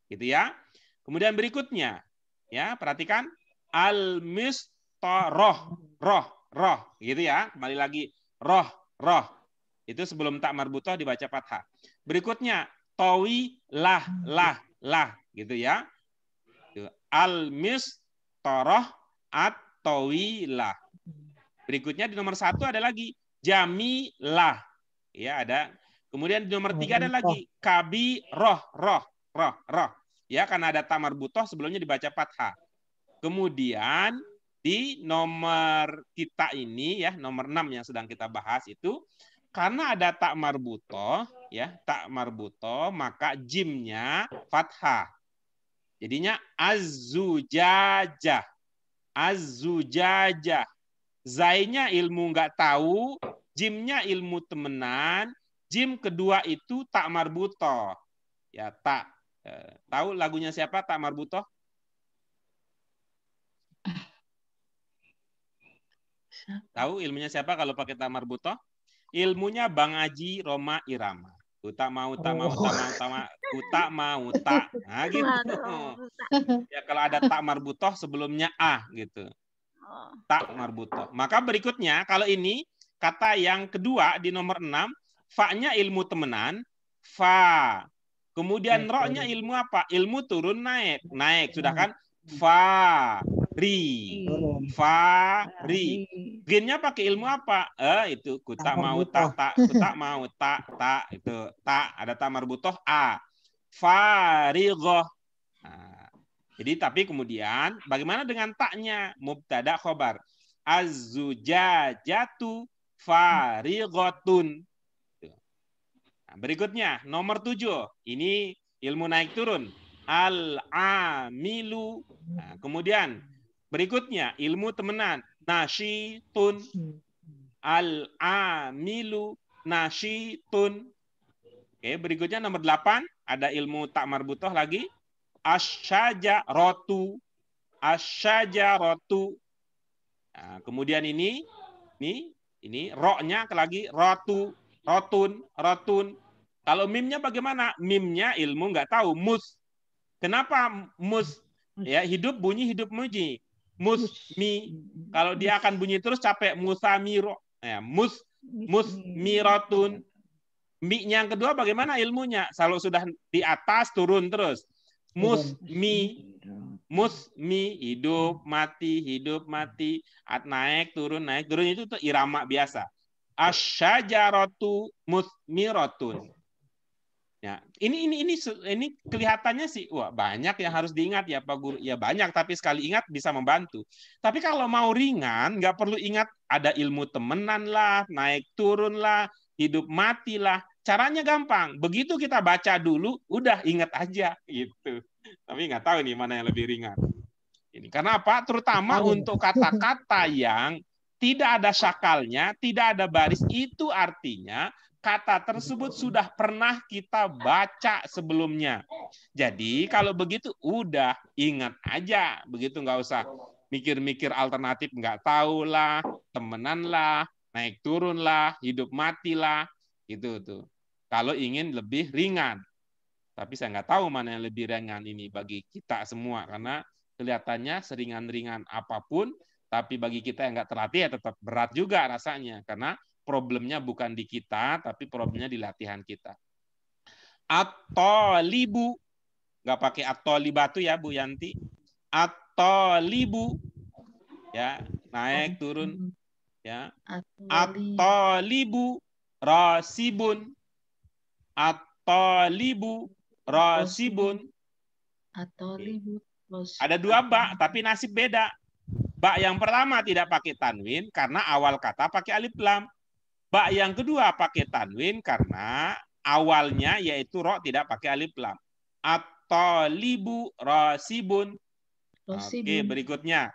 Gitu ya. Kemudian berikutnya, ya, perhatikan al mistoroh roh roh gitu ya kembali lagi roh roh itu sebelum tak marbutos dibaca fathah berikutnya towi lah lah lah gitu ya. Gitu. Al toroh at towilah. Berikutnya di nomor satu ada lagi jamilah. Ya ada. Kemudian di nomor tiga ada lagi kabi roh roh roh roh. Ya karena ada tamar butoh sebelumnya dibaca fathah. Kemudian di nomor kita ini ya nomor enam yang sedang kita bahas itu karena ada tak marbutoh ya tak marbuto maka jimnya fathah jadinya azu azzujajah zainya ilmu nggak tahu jimnya ilmu temenan jim kedua itu tak marbuto ya tak eh, tahu lagunya siapa tak marbuto Tahu ilmunya siapa kalau pakai tak marbuto? Ilmunya Bang Aji Roma Irama utak mau utak mau utak oh. mau utak mau utak, nah gitu ya kalau ada tak marbutoh sebelumnya a gitu oh. tak marbutoh maka berikutnya kalau ini kata yang kedua di nomor enam fa-nya ilmu temenan fa kemudian roknya ilmu apa ilmu turun naik naik sudah hmm. kan fa ri, fa, ri. ginnya pakai ilmu apa? Eh itu ku tak mau tak tak, ku tak mau tak tak itu tak ada tak marbutoh a. fa, ri, Nah, jadi tapi kemudian bagaimana dengan taknya mubtada khobar? azuja zujajatu farighotun. Nah, berikutnya nomor tujuh. Ini ilmu naik turun al amilu nah, kemudian Berikutnya, ilmu temenan. Nasyitun. Al-amilu nasyitun. Oke, berikutnya nomor delapan Ada ilmu tak marbutoh lagi. Asyaja rotu. Asyaja rotu. Nah, kemudian ini, ini, ini roknya lagi rotu, rotun, rotun. Kalau mimnya bagaimana? Mimnya ilmu nggak tahu. Mus. Kenapa mus? Ya hidup bunyi hidup muji musmi kalau dia akan bunyi terus capek musamiro ya mus mirotun mi yang kedua bagaimana ilmunya kalau sudah di atas turun terus musmi musmi hidup hmm. mati hidup mati at naik turun naik turun itu tuh irama biasa asyajaratu mirotun Ya, ini ini ini ini kelihatannya sih wah banyak yang harus diingat ya Pak Guru. Ya banyak tapi sekali ingat bisa membantu. Tapi kalau mau ringan nggak perlu ingat ada ilmu temenan lah, naik turun lah, hidup mati lah. Caranya gampang. Begitu kita baca dulu udah ingat aja gitu. Tapi nggak tahu nih mana yang lebih ringan. Ini karena apa? Terutama oh. untuk kata-kata yang tidak ada syakalnya tidak ada baris itu artinya kata tersebut sudah pernah kita baca sebelumnya. Jadi kalau begitu udah ingat aja, begitu nggak usah mikir-mikir alternatif nggak tahu lah, temenan lah, naik turun lah, hidup mati lah, gitu tuh. Kalau ingin lebih ringan, tapi saya nggak tahu mana yang lebih ringan ini bagi kita semua karena kelihatannya seringan-ringan apapun, tapi bagi kita yang nggak terlatih ya tetap berat juga rasanya karena problemnya bukan di kita, tapi problemnya di latihan kita. Atau libu, Nggak pakai atau libatu ya, Bu Yanti. Atau libu, Ya, naik, turun. Ya. Atau libu rasibun. atau libu rasibun. at ada dua bak, tapi nasib beda. Bak yang pertama tidak pakai tanwin karena awal kata pakai alif lam. Bak yang kedua pakai tanwin karena awalnya yaitu ro tidak pakai alif lam. atau libu rosibun. rosibun. Oke, berikutnya.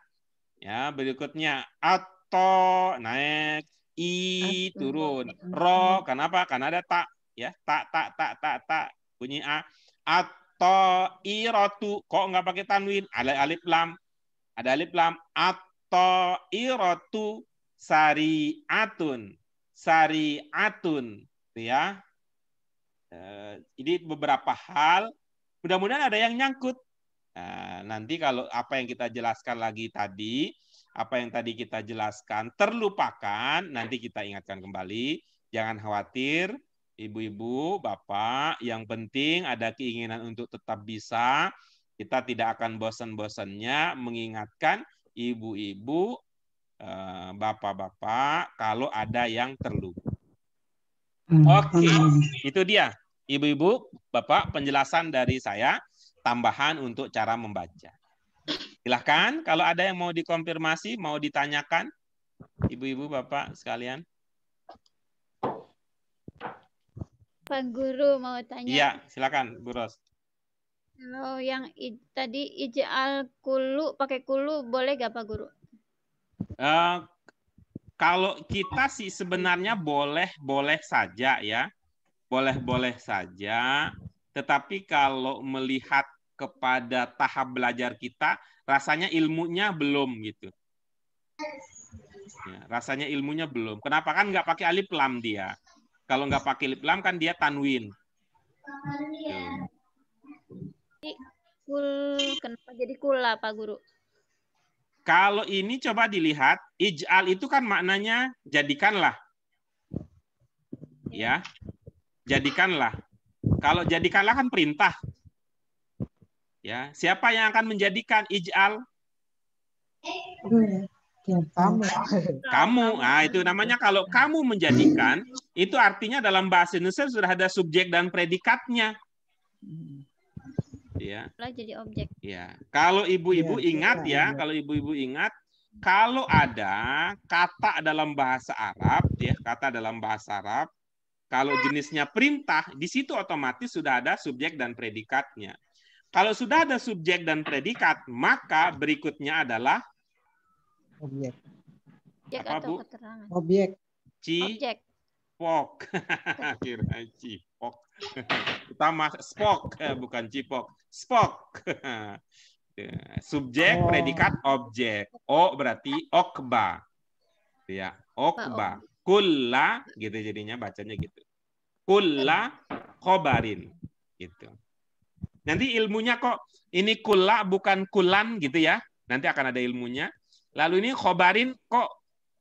Ya, berikutnya atau naik i turun. Ro kenapa? Karena ada tak ya, tak tak tak tak tak bunyi a. Atau iratu kok nggak pakai tanwin? Ada alif lam. Ada alif lam Atau iratu sariatun. Sari Atun, gitu ya eh, jadi beberapa hal mudah-mudahan ada yang nyangkut eh, nanti kalau apa yang kita jelaskan lagi tadi apa yang tadi kita jelaskan terlupakan nanti kita ingatkan kembali jangan khawatir ibu-ibu bapak yang penting ada keinginan untuk tetap bisa kita tidak akan bosan-bosannya mengingatkan ibu-ibu Eh, bapak-bapak kalau ada yang terluka. Hmm. Oke, okay. itu dia. Ibu-ibu, Bapak, penjelasan dari saya tambahan untuk cara membaca. Silahkan, kalau ada yang mau dikonfirmasi, mau ditanyakan, Ibu-ibu, Bapak sekalian. Pak Guru mau tanya. Iya, silakan, Bu Ros. Kalau yang tadi ijal kulu, pakai kulu, boleh gak Pak Guru? Eh, kalau kita sih sebenarnya boleh boleh saja ya, boleh boleh saja. Tetapi kalau melihat kepada tahap belajar kita, rasanya ilmunya belum gitu. Ya, rasanya ilmunya belum. Kenapa kan nggak pakai alif lam dia? Kalau nggak pakai alif lam kan dia tanwin. Kul, kenapa jadi kula Pak Guru? Kalau ini coba dilihat, ij'al itu kan maknanya jadikanlah. Ya. Jadikanlah. Kalau jadikanlah kan perintah. Ya, siapa yang akan menjadikan ij'al? Kamu. Kamu. Ah itu namanya kalau kamu menjadikan, itu artinya dalam bahasa Indonesia sudah ada subjek dan predikatnya ya. Lah jadi objek. Ya. Kalau ibu-ibu ya, ingat ya, ya, kalau ibu-ibu ingat kalau ada kata dalam bahasa Arab ya, kata dalam bahasa Arab kalau jenisnya perintah, di situ otomatis sudah ada subjek dan predikatnya. Kalau sudah ada subjek dan predikat, maka berikutnya adalah objek. Apa, Bu? Objek. Ci. Objek cipok. Kira cipok. Kita mas spok eh, bukan cipok. Spok. Ya, subjek, oh. predikat, objek. O berarti okba. Ya, okba. Oh, oh. Kulla gitu jadinya bacanya gitu. Kulla kobarin gitu. Nanti ilmunya kok ini kulla bukan kulan gitu ya. Nanti akan ada ilmunya. Lalu ini kobarin kok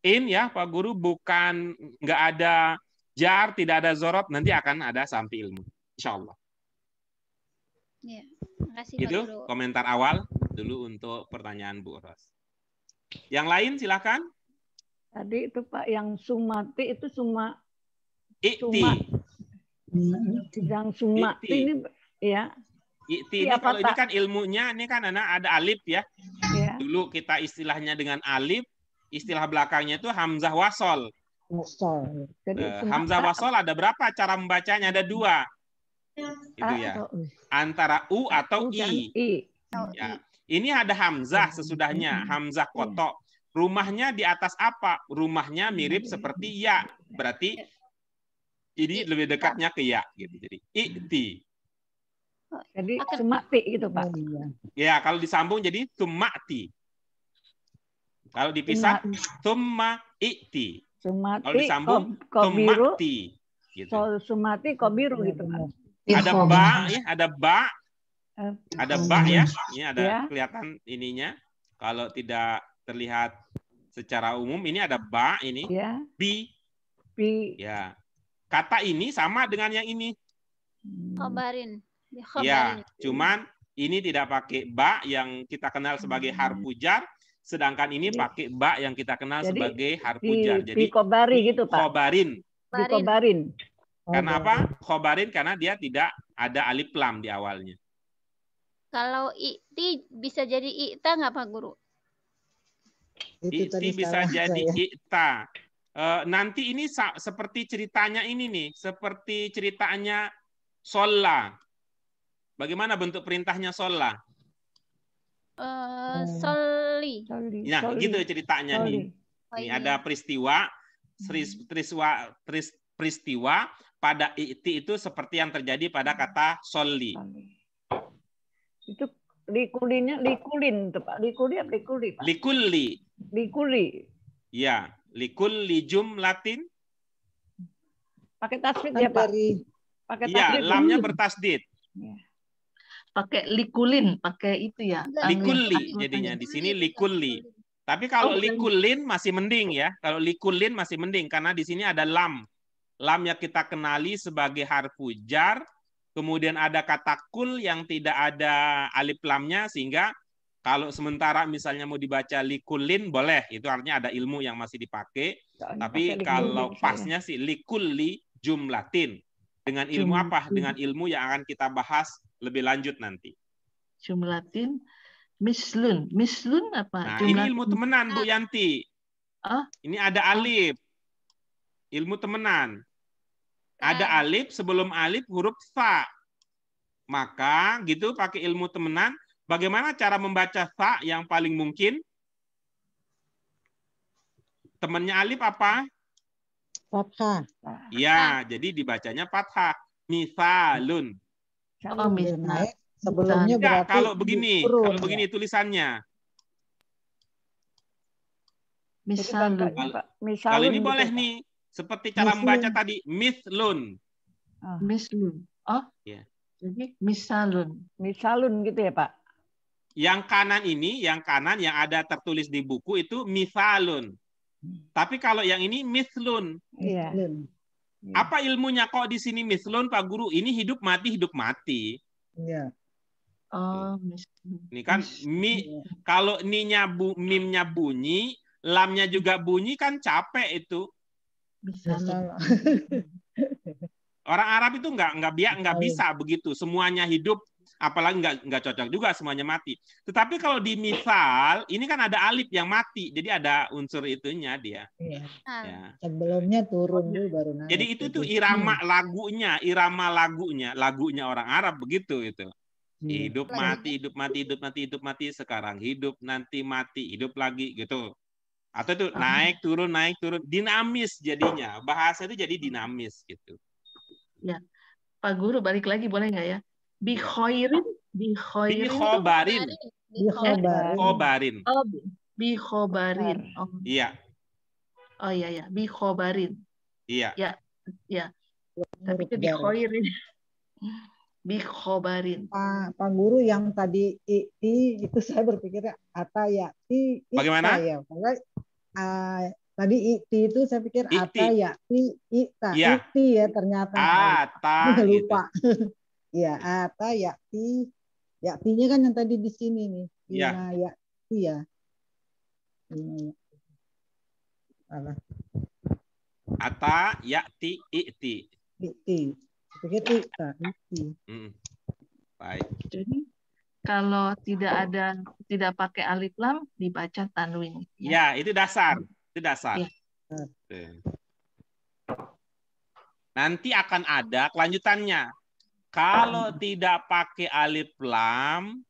in ya Pak Guru bukan nggak ada jar, tidak ada zorot nanti akan ada sampai ilmu. Insya Allah. Ya, makasih, Itu Pak gitu Guru. komentar awal dulu untuk pertanyaan Bu Ros. Yang lain silahkan. Tadi itu Pak yang sumati itu suma Ikti. yang sumati ini ya. Ikti iya, ini kalau ini kan ilmunya ini kan anak ada alif ya. ya. Dulu kita istilahnya dengan alif, istilah belakangnya itu hamzah wasol. Wasol. Jadi, eh, hamzah wasol ada berapa cara membacanya? Ada dua. Itu ah, ya. Antara u atau i. Ya. Ini ada hamzah sesudahnya, hamzah hmm. koto Rumahnya di atas apa? Rumahnya mirip hmm. seperti ya. Berarti ini lebih dekatnya ke ya gitu. Jadi Ti. Jadi sumati gitu, Pak. Ya, kalau disambung jadi sumati. Kalau dipisah summa i'ti. Sumati Kalau disambung summati. Gitu. So, sumati kobiru gitu kan. Ada ba ya, ada ba. Eh, ada iya, ba ya. Ini ada ya. kelihatan ininya. Kalau tidak terlihat secara umum ini ada ba ini. Ya. Bi. Bi. Ya. Kata ini sama dengan yang ini. Hmm. Kobarin. Ya, cuman ini tidak pakai ba yang kita kenal sebagai harpujar. Hmm. Sedangkan ini pakai bak yang kita kenal jadi, sebagai harpujar. jadi dikobari gitu, Pak. Kobarin. Dikobarin. Karena oh, iya. Kobarin karena dia tidak ada alif lam di awalnya. Kalau ikti bisa jadi ikta nggak Pak Guru? Ikti bisa jadi saya. ikta. E, nanti ini seperti ceritanya ini nih, seperti ceritanya Sola. Bagaimana bentuk perintahnya Sola? Uh, e, hmm. sol Soli. Nah, gitu ceritanya nih. ini oh, iya. ada peristiwa hmm. peristiwa peristiwa pada i'ti itu seperti yang terjadi pada hmm. kata soli. Itu likulinya likulin tepat likuli apa likuli Pak? Likuli. Likuli. Ya, likuli Latin Pakai tasdid kan ya Pak. Pakai iya, tasdid. Ya, lamnya bertasdid. Ya pakai likulin, pakai itu ya. Anu ya likuli jadinya di sini likuli. Tapi kalau oh, likulin masih mending ya. Kalau likulin masih mending karena di sini ada lam. Lam yang kita kenali sebagai harfu jar, kemudian ada kata kul yang tidak ada alif lamnya sehingga kalau sementara misalnya mau dibaca likulin boleh, itu artinya ada ilmu yang masih dipakai. Jangan Tapi kalau likulin, pasnya sih likulli jumlatin. Dengan ilmu apa? Dengan ilmu yang akan kita bahas lebih lanjut nanti. Jumlatin mislun. Mislun apa? Nah, Jumlatin. ini ilmu temenan Bu Yanti. Oh? Ini ada alif. Ilmu temenan. Ada ah. alif, sebelum alif huruf fa. Maka gitu pakai ilmu temenan, bagaimana cara membaca fa yang paling mungkin? Temannya alif apa? Fathah. Ya, jadi dibacanya fathah. Misalun. Kalau naik sebelumnya Tidak, berarti kalau begini, turun, kalau ya. begini ya? tulisannya. Misal, misal kalau ini gitu. boleh nih seperti cara mislun. membaca tadi mislun. Oh. Mislun. Oh. Iya. Jadi misalun. Misalun gitu ya, Pak. Yang kanan ini, yang kanan yang ada tertulis di buku itu misalun. Tapi kalau yang ini mislun. Iya. Hmm. Apa ilmunya kok di sini mislun Pak Guru? Ini hidup mati hidup mati. Iya. Oh, ini kan mi iya. kalau ninya bu, mimnya bunyi, lamnya juga bunyi kan capek itu. Bisa. Iya, Orang Arab itu nggak nggak biak nggak iya. bisa begitu. Semuanya hidup apalagi nggak nggak cocok juga semuanya mati. Tetapi kalau di misal ini kan ada alif yang mati, jadi ada unsur itunya dia. Iya. Ah. Ya. Sebelumnya turun dulu baru naik. Jadi itu tuh irama hmm. lagunya, irama lagunya, lagunya orang Arab begitu itu. Hmm. Hidup mati, hidup mati, hidup mati, hidup mati, sekarang hidup, nanti mati, hidup lagi gitu. Atau itu ah. naik turun, naik turun, dinamis jadinya. Bahasa itu jadi dinamis gitu. Ya. Pak Guru balik lagi boleh nggak ya? Bikhoirin, bikhoirin. Bikhobarin. Bikhobarin. Oh, bikhobarin. Oh. Iya. Oh iya ya, bikhobarin. Iya. iya, Iya. Tapi itu bikhoirin. Bikhobarin. Pak, Pak Guru yang tadi i, i itu saya berpikir ata ya i, i Bagaimana? Ya. Karena, uh, ah, tadi iti itu saya pikir iti. ata ya i ita ya. iti ya ternyata. Ata. Lupa. Gitu. Ya, ata yakti. Yaktinya kan yang tadi di sini nih. ya Yakti ya. Salah. Ata yakti ikti. Ikti. Begitu ikta, ikti. Hmm. Baik. Jadi kalau tidak ada tidak pakai alif lam dibaca tanwin. Ya, ya itu dasar, itu dasar. Ya. Nanti akan ada kelanjutannya. Kalau tidak pakai alif lam,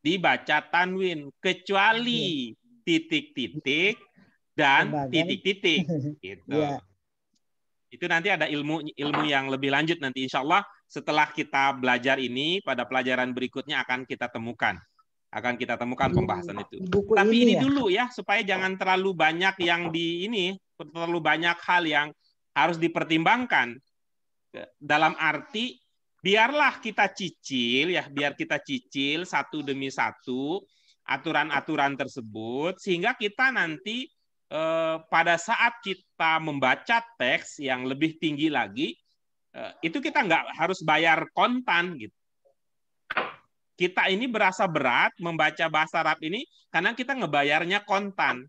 dibaca tanwin kecuali iya. titik-titik dan titik-titik. Gitu. Iya. Itu nanti ada ilmu ilmu yang lebih lanjut nanti insya Allah setelah kita belajar ini pada pelajaran berikutnya akan kita temukan akan kita temukan pembahasan itu. Buku Tapi ini, ini ya? dulu ya supaya jangan terlalu banyak yang di ini terlalu banyak hal yang harus dipertimbangkan dalam arti biarlah kita cicil ya, biar kita cicil satu demi satu aturan-aturan tersebut sehingga kita nanti eh, pada saat kita membaca teks yang lebih tinggi lagi eh, itu kita nggak harus bayar kontan gitu. Kita ini berasa berat membaca bahasa Arab ini karena kita ngebayarnya kontan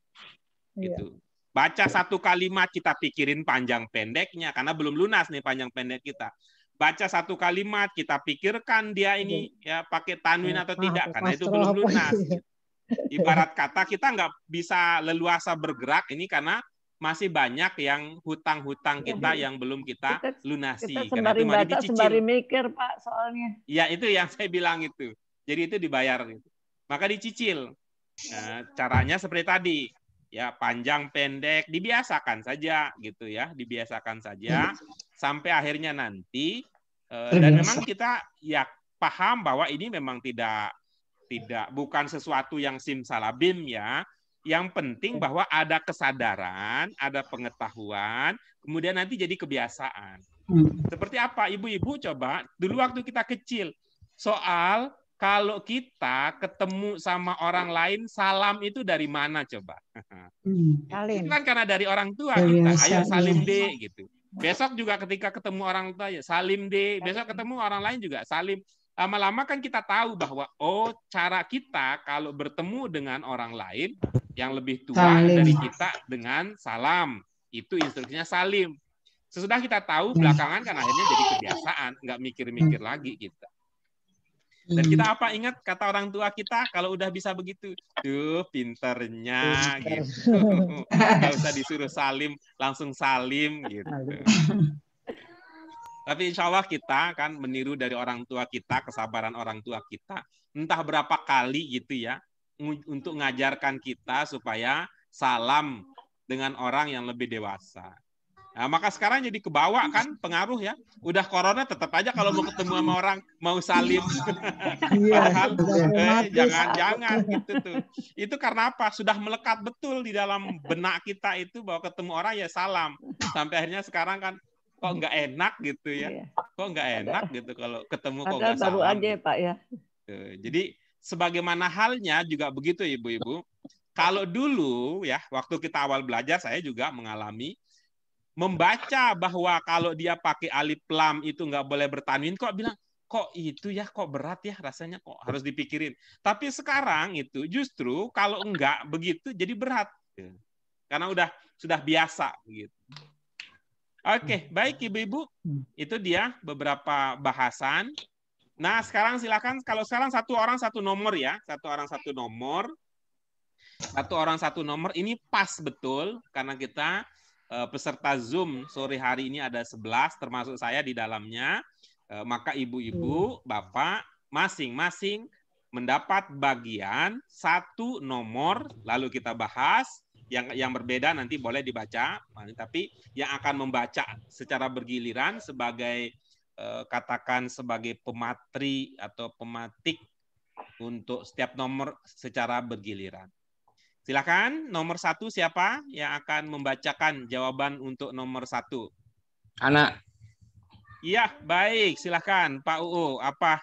iya. gitu. Baca satu kalimat kita pikirin panjang pendeknya karena belum lunas nih panjang pendek kita baca satu kalimat kita pikirkan dia ini iya. ya pakai tanwin iya, atau tidak karena itu belum lunas iya. ibarat kata kita nggak bisa leluasa bergerak ini karena masih banyak yang hutang-hutang kita yang belum kita, lunasi. Kita Karena itu baca, sembari mikir, Pak, soalnya. Ya, itu yang saya bilang itu. Jadi itu dibayar. Maka dicicil. Nah, caranya seperti tadi. Ya, panjang, pendek, dibiasakan saja gitu ya. Dibiasakan saja sampai akhirnya nanti eh, dan iya. memang kita ya paham bahwa ini memang tidak tidak bukan sesuatu yang simsalabim ya. Yang penting iya. bahwa ada kesadaran, ada pengetahuan, kemudian nanti jadi kebiasaan. Hmm. Seperti apa ibu-ibu coba dulu waktu kita kecil soal kalau kita ketemu sama orang lain salam itu dari mana coba? Salim. Hmm. Itu kan karena dari orang tua kita, ayah salim deh gitu. Besok juga ketika ketemu orang tanya salim deh. Besok ketemu orang lain juga salim. Lama-lama kan kita tahu bahwa oh cara kita kalau bertemu dengan orang lain yang lebih tua salim. dari kita dengan salam itu instruksinya salim. Sesudah kita tahu belakangan kan akhirnya jadi kebiasaan, nggak mikir-mikir lagi kita. Dan kita hmm. apa ingat kata orang tua kita kalau udah bisa begitu, tuh pinternya gitu. Gak usah disuruh salim, langsung salim gitu. Tapi insya Allah kita kan meniru dari orang tua kita, kesabaran orang tua kita. Entah berapa kali gitu ya, untuk ngajarkan kita supaya salam dengan orang yang lebih dewasa. Nah, maka sekarang jadi kebawa kan pengaruh ya. Udah corona tetap aja kalau mau ketemu sama orang mau salim. Iya. eh, jangan-jangan gitu tuh. Itu karena apa? Sudah melekat betul di dalam benak kita itu bahwa ketemu orang ya salam. Sampai akhirnya sekarang kan kok nggak enak gitu ya. Iya. Kok nggak enak gitu kalau ketemu kok nggak salam. baru aja ya, Pak ya. Jadi sebagaimana halnya juga begitu Ibu-ibu. Kalau dulu ya waktu kita awal belajar saya juga mengalami membaca bahwa kalau dia pakai alif lam itu nggak boleh bertanwin kok bilang kok itu ya kok berat ya rasanya kok harus dipikirin. Tapi sekarang itu justru kalau enggak begitu jadi berat. Iya. Karena udah sudah biasa gitu. Oke, baik Ibu-ibu. Itu dia beberapa bahasan. Nah, sekarang silakan kalau sekarang satu orang satu nomor ya, satu orang satu nomor. Satu orang satu nomor ini pas betul karena kita Eh, peserta Zoom sore hari ini ada 11 termasuk saya di dalamnya. Eh, maka ibu-ibu, hmm. bapak masing-masing mendapat bagian satu nomor lalu kita bahas yang yang berbeda nanti boleh dibaca tapi yang akan membaca secara bergiliran sebagai eh, katakan sebagai pematri atau pematik untuk setiap nomor secara bergiliran. Silakan nomor satu siapa yang akan membacakan jawaban untuk nomor satu? Anak. Iya, baik. Silakan Pak UU. Apa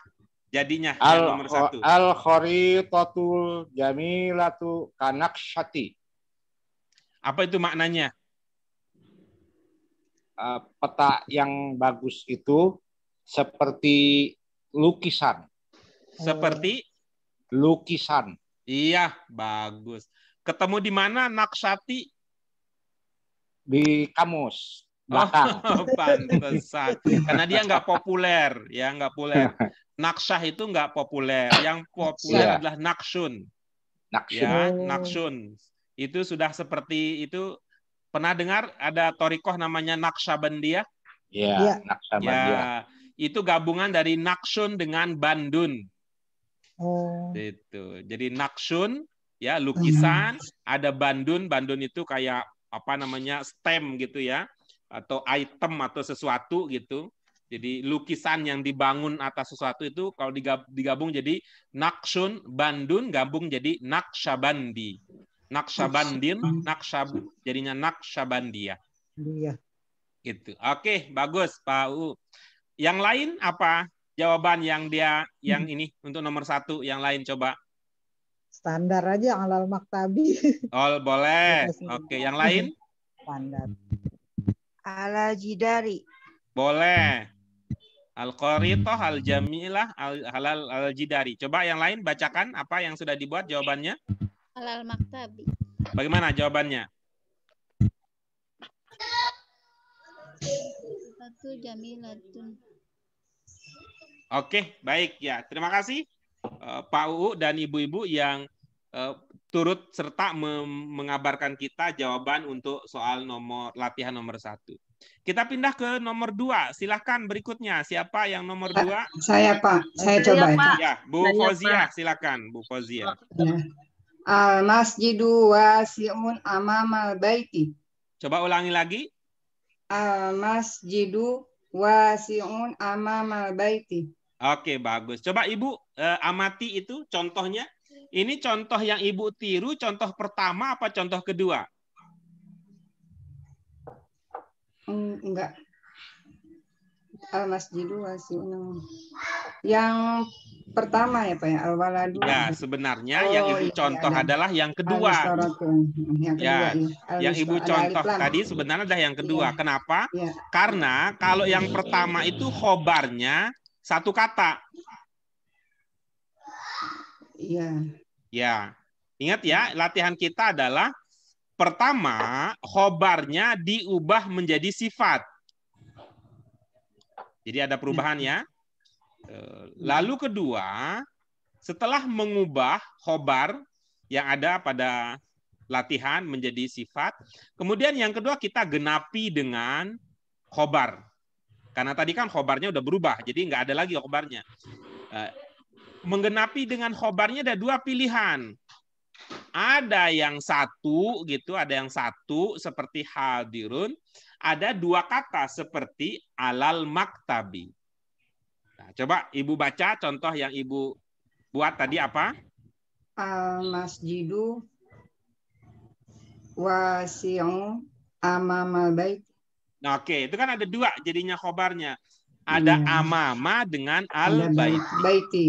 jadinya al, nomor satu? Al khoritatul jamilatu kanak Shati Apa itu maknanya? Uh, peta yang bagus itu seperti lukisan. Seperti? Lukisan. Iya, bagus. Ketemu di mana Naksati? Di kamus oh, belakang. Oh, Karena dia nggak populer, ya nggak populer. Naksah itu nggak populer. Yang populer yeah. adalah naksun. Naksun. Ya, naksun. Itu sudah seperti itu. Pernah dengar ada torikoh namanya Naksabandia? Iya, yeah, yeah. Naksabandia. Ya, itu gabungan dari naksun dengan bandun. Oh. Itu. Jadi naksun ya lukisan hmm. ada bandun bandun itu kayak apa namanya stem gitu ya atau item atau sesuatu gitu jadi lukisan yang dibangun atas sesuatu itu kalau digabung jadi naksun bandun gabung jadi naksabandi naksabandin naksab jadinya naksabandia ya. iya gitu oke bagus Pak U yang lain apa jawaban yang dia yang hmm. ini untuk nomor satu yang lain coba standar aja alal maktabi. Oh, boleh. Iya, Oke, yang lain? Standar. Ala jidari. Boleh. Al Qoritoh, Al Jamilah, Al Halal, Al Jidari. Coba yang lain bacakan apa yang sudah dibuat jawabannya? Alal Maktabi. Bagaimana jawabannya? Satu Jamilatun. Oke, baik ya. Terima kasih. Eh, Pak Uu dan ibu-ibu yang uh, turut serta mengabarkan kita jawaban untuk soal nomor latihan nomor satu. Kita pindah ke nomor dua. Silahkan berikutnya siapa yang nomor dua? Saya Pak, saya iya, coba. Ya, iya, Bu saya, Fozia, Pak. silakan Bu Fozia. Ya. Al ah, masjidu wasi'un amamal baiti. Coba ulangi lagi. Al ah, masjidu siun amamal baiti. Oke, bagus. Coba Ibu eh, amati itu contohnya. Ini contoh yang Ibu tiru, contoh pertama apa contoh kedua? Hmm, enggak. al masjidu sih. Yang pertama ya Pak ya, Al-Waladu. Ya, sebenarnya oh, yang Ibu iya, iya. contoh iya, adalah yang kedua. Hmm, yang kedua ya, iya. yang Ibu contoh tadi sebenarnya adalah yang kedua. Iya. Kenapa? Iya. Karena kalau yang pertama itu khobarnya satu kata. Iya. Ya. Ingat ya, latihan kita adalah pertama khobarnya diubah menjadi sifat. Jadi ada perubahan ya. Iya. Lalu kedua, setelah mengubah khobar yang ada pada latihan menjadi sifat, kemudian yang kedua kita genapi dengan khobar. Karena tadi kan khobarnya udah berubah, jadi nggak ada lagi khobarnya. Eh, menggenapi dengan khobarnya ada dua pilihan. Ada yang satu gitu, ada yang satu seperti hadirun, ada dua kata seperti alal maktabi. Nah, coba ibu baca contoh yang ibu buat tadi apa? Al masjidu wasiung amamal baik. Nah, oke, okay. itu kan ada dua jadinya khobarnya. Ada ya. amama dengan al baiti. baiti.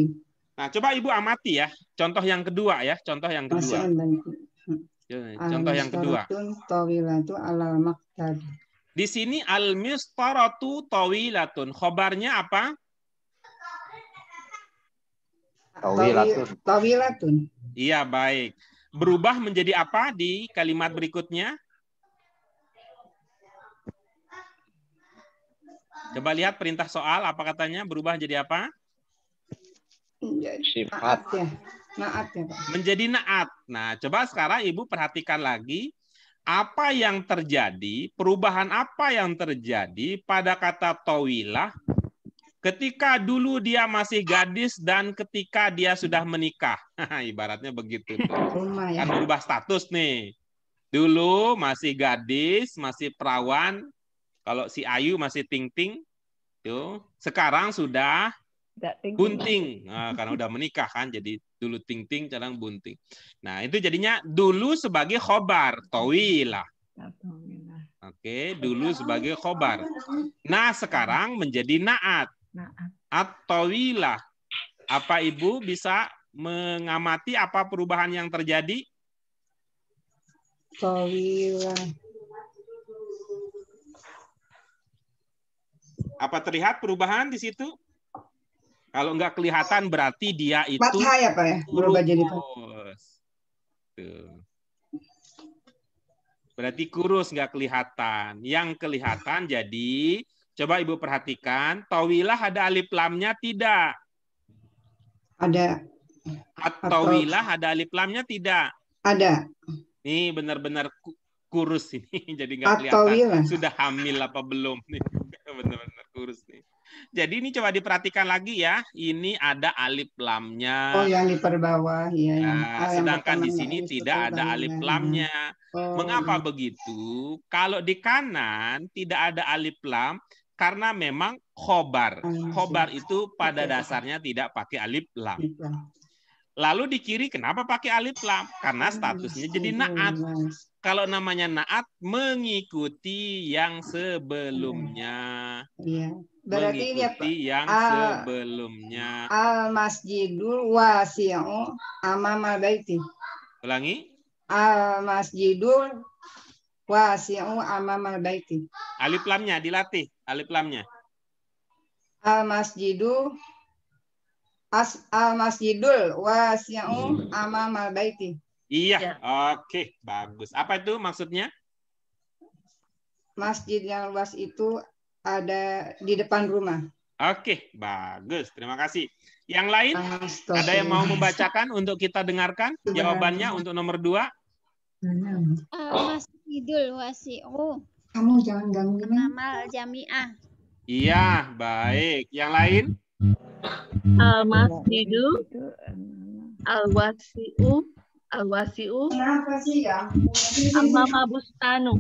Nah, coba Ibu amati ya. Contoh yang kedua ya, contoh yang kedua. Ya, contoh yang kedua. Di sini al mistaratu tawilatun. Khobarnya apa? Tawilatun. Tawilatun. Iya, baik. Berubah menjadi apa di kalimat berikutnya? Coba lihat perintah soal apa katanya berubah jadi apa? Iya. Sifat. Ya. Naat ya. Pak. Menjadi naat. Nah, coba sekarang Ibu perhatikan lagi apa yang terjadi, perubahan apa yang terjadi pada kata towilah ketika dulu dia masih gadis dan ketika dia sudah menikah. Ibaratnya begitu. Ya. Kan berubah status nih. Dulu masih gadis, masih perawan, kalau si Ayu masih ting-ting, tuh sekarang sudah bunting nah, karena udah menikah kan jadi dulu ting-ting sekarang bunting nah itu jadinya dulu sebagai khobar towilah oke dulu sebagai khobar nah sekarang menjadi naat at-towilah apa ibu bisa mengamati apa perubahan yang terjadi towilah Apa terlihat perubahan di situ? Kalau nggak kelihatan berarti dia itu ya Pak ya? Berubah jadi kurus. Berarti kurus nggak kelihatan. Yang kelihatan jadi coba Ibu perhatikan, tawilah ada alif lamnya tidak? Ada. Atawilah ada alif lamnya tidak? Ada. Nih benar-benar kurus ini jadi nggak kelihatan. Sudah hamil apa belum nih? benar jadi ini coba diperhatikan lagi ya. Ini ada alif lamnya. Oh, yang di bawah. Iya, nah, ah, sedangkan di sini tidak ada alif hmm. lamnya. Oh. Mengapa begitu? Kalau di kanan tidak ada alif lam karena memang khobar. Oh, iya, khobar iya. itu pada dasarnya tidak pakai alif lam. Lalu di kiri kenapa pakai alif lam? Karena hmm, statusnya jadi iya, naat kalau namanya naat mengikuti yang sebelumnya. Iya. Berarti mengikuti ya, yang al, ah, sebelumnya. Al masjidul wasi'u amama baiti. Ulangi. Al masjidul wasi'u amama baiti. Alif lamnya dilatih, alif lamnya. Al masjidul as al masjidul wasi'u amama baiti. Iya, ya. oke, bagus. Apa itu maksudnya? Masjid yang luas itu ada di depan rumah. Oke, bagus. Terima kasih. Yang lain, Astaga. ada yang mau membacakan untuk kita dengarkan jawabannya untuk nomor dua? Uh, eh, Masjidul Wasi'u. Kamu jangan gangguin. Amal Jami'ah. Iya, baik. Yang lain? Al-Masjidul eh, Al-Wasi'u Al-wasi'u. Amama bustanu.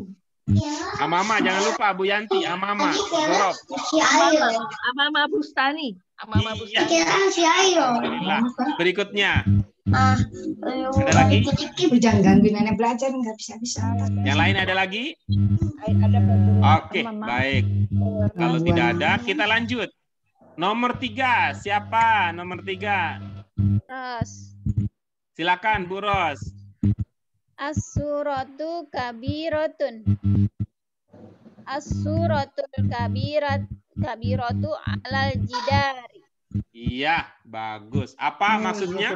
Amama, jangan lupa Bu Yanti, Amama. Amama, Amama bustani. Amama bustani. Alhamdulillah. Berikutnya. Ah, ada lagi? Berjalan gangguin nenek belajar, nggak bisa-bisa. Yang lain ada lagi? Ada. Oke, baik. Kalau tidak ada, kita lanjut. Nomor tiga, siapa? Nomor tiga. Ras. Silakan Bu Ros. As-suratu kabiratun. As-suratul kabirat kabiratu alal jidari. Iya, bagus. Apa maksudnya?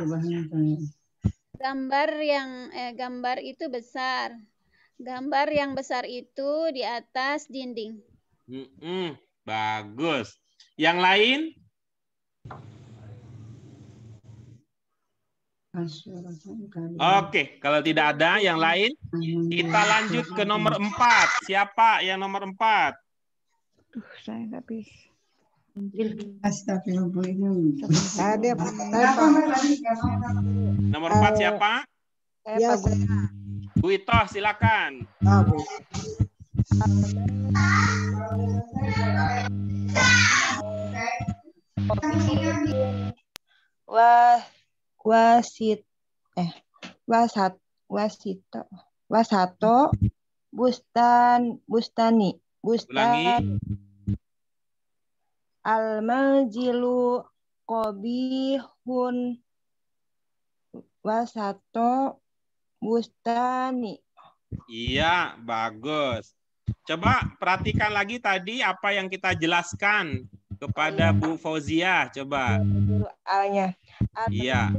Gambar yang eh, gambar itu besar. Gambar yang besar itu di atas dinding. Mm -mm, bagus. Yang lain? Oke, kalau tidak ada yang lain, kita lanjut ke nomor empat. Siapa yang nomor empat? Duh, saya nggak bisa. Nomor empat siapa? Ya, Bu Itoh, silakan. Wah, wasit eh wasat wasito wasato bustan bustani bustan almajilu majilu Hun wasato bustani iya bagus coba perhatikan lagi tadi apa yang kita jelaskan kepada Bu Fauzia coba dulu alnya Iya.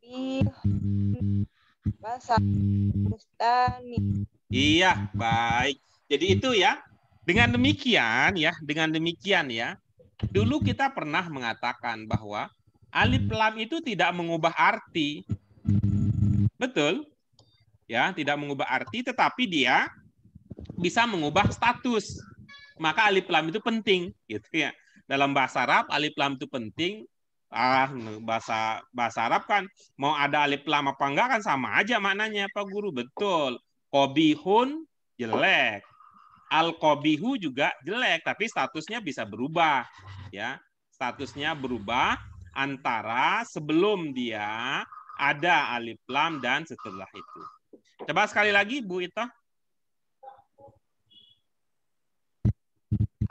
yeah. Iya, baik. Jadi itu ya. Dengan demikian ya, dengan demikian ya. Dulu kita pernah mengatakan bahwa alif lam itu tidak mengubah arti. Betul? Ya, tidak mengubah arti tetapi dia bisa mengubah status. Maka alif lam itu penting gitu ya. Dalam bahasa Arab alif lam itu penting ah bahasa bahasa Arab kan mau ada alif lam apa enggak kan sama aja maknanya Pak Guru betul kobihun jelek al kobihu juga jelek tapi statusnya bisa berubah ya statusnya berubah antara sebelum dia ada alif lam dan setelah itu coba sekali lagi Bu Ita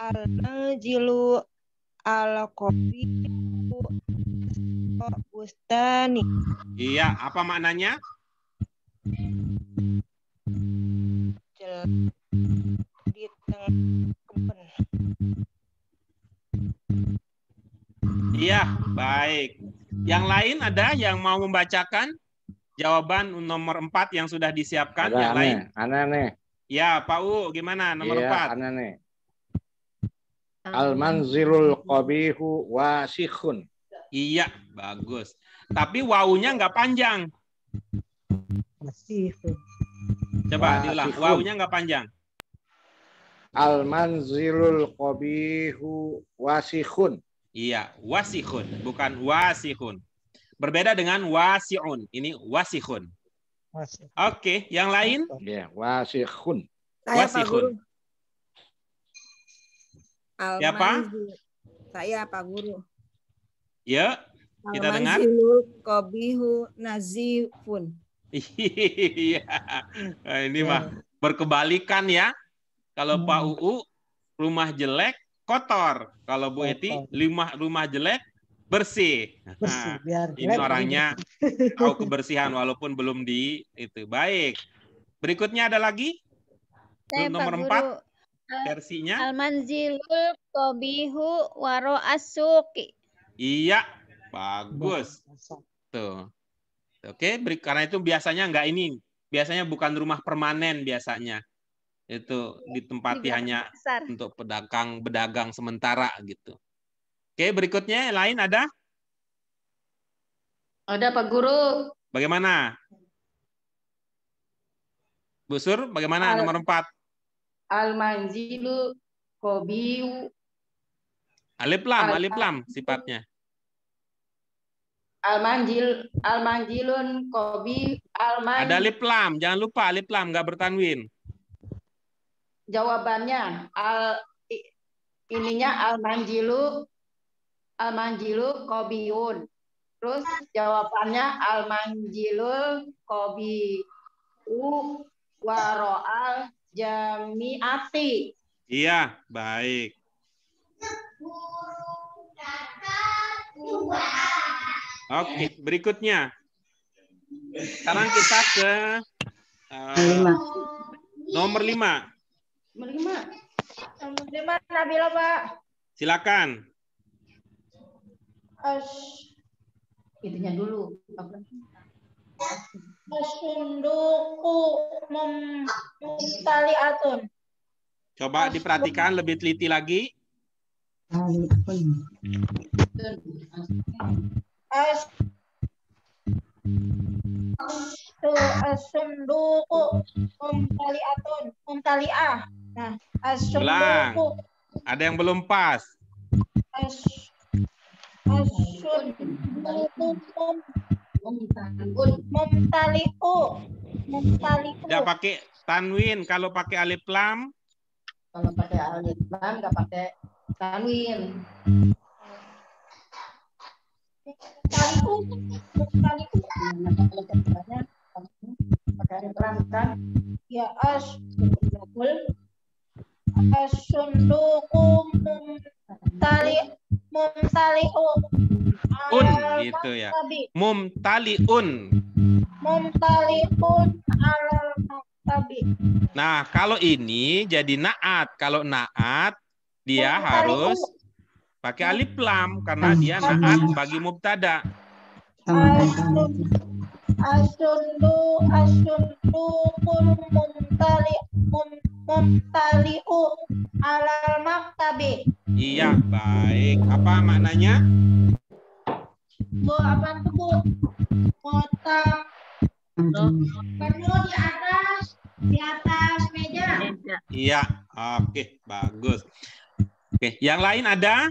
al jilu al kobi Bustani. Iya, apa maknanya? di tengah Iya, baik. Yang lain ada yang mau membacakan jawaban nomor 4 yang sudah disiapkan? Ada, yang aneh, lain? Aneh, aneh. Ya, Pak U, gimana nomor iya, 4? Aneh, aneh. Al-manzilul qabihu wasikhun. Iya, bagus. Tapi wawunya nggak panjang. Masih. Coba Masih. diulang. Wawunya nggak panjang. Al manzilul qabihu Iya, Wasihun, bukan Wasihun. Berbeda dengan wasiun. Ini Wasihun. Oke, okay, yang lain? Iya, Ya, Wasihun. Wasikhun. Siapa? Saya Pak Guru. Ya, kita dengar. Kobihu nazifun. Iya, nah, ini ya. mah berkebalikan ya. Kalau hmm. Pak UU rumah jelek kotor, kalau Bu Eti rumah rumah jelek bersih. nah, ini orangnya tahu kebersihan walaupun belum di itu baik. Berikutnya ada lagi Saya, nomor Guru, empat eh, versinya. Almanzilul kobihu waro asuki Iya, bagus. Tuh. Oke, karena itu biasanya enggak ini, biasanya bukan rumah permanen biasanya. Itu ditempati Tidak hanya besar. untuk pedagang pedagang sementara gitu. Oke, berikutnya lain ada? Ada Pak Guru. Bagaimana? Busur, bagaimana Al nomor empat? Al manzilu kobiu Alif lam, alif lam sifatnya. Almanjil, almanjilun kobi, alman. Ada alif lam, jangan lupa alif lam nggak bertanwin. Jawabannya al ininya almanjilu almanjilu kobiun. Terus jawabannya almanjilul kobi u waroal jamiati. Iya, baik. Oke, okay, berikutnya. Sekarang kita ke uh, nomor lima. Nomor lima. Nomor lima, Nabila, Pak. Silakan. Itunya dulu. Asunduku mumtaliatun. Coba diperhatikan lebih teliti lagi. As tu asunduku mumtaliatun mumtaliah. Nah, asunduku. Ada yang belum pas. As asunduku mumtaliku mumtaliku. Tidak pakai tanwin kalau pakai alif lam. Kalau pakai alif lam nggak pakai Tanwin. Sekalipun, sekalipun pada terangkan ya as berkul tali, mum mumtaliun un gitu ya mum mumtaliun mumtaliun al tabi. nah kalau ini jadi naat kalau naat dia harus pakai alif lam karena hmm. dia naat bagi mubtada. Asundu asundu kun muntali muntaliu alal maktabi. Iya, baik. Apa maknanya? Bu, apa itu, Bu? Kota. Perlu di atas, di atas meja. Iya, oke, bagus. Oke, yang lain ada?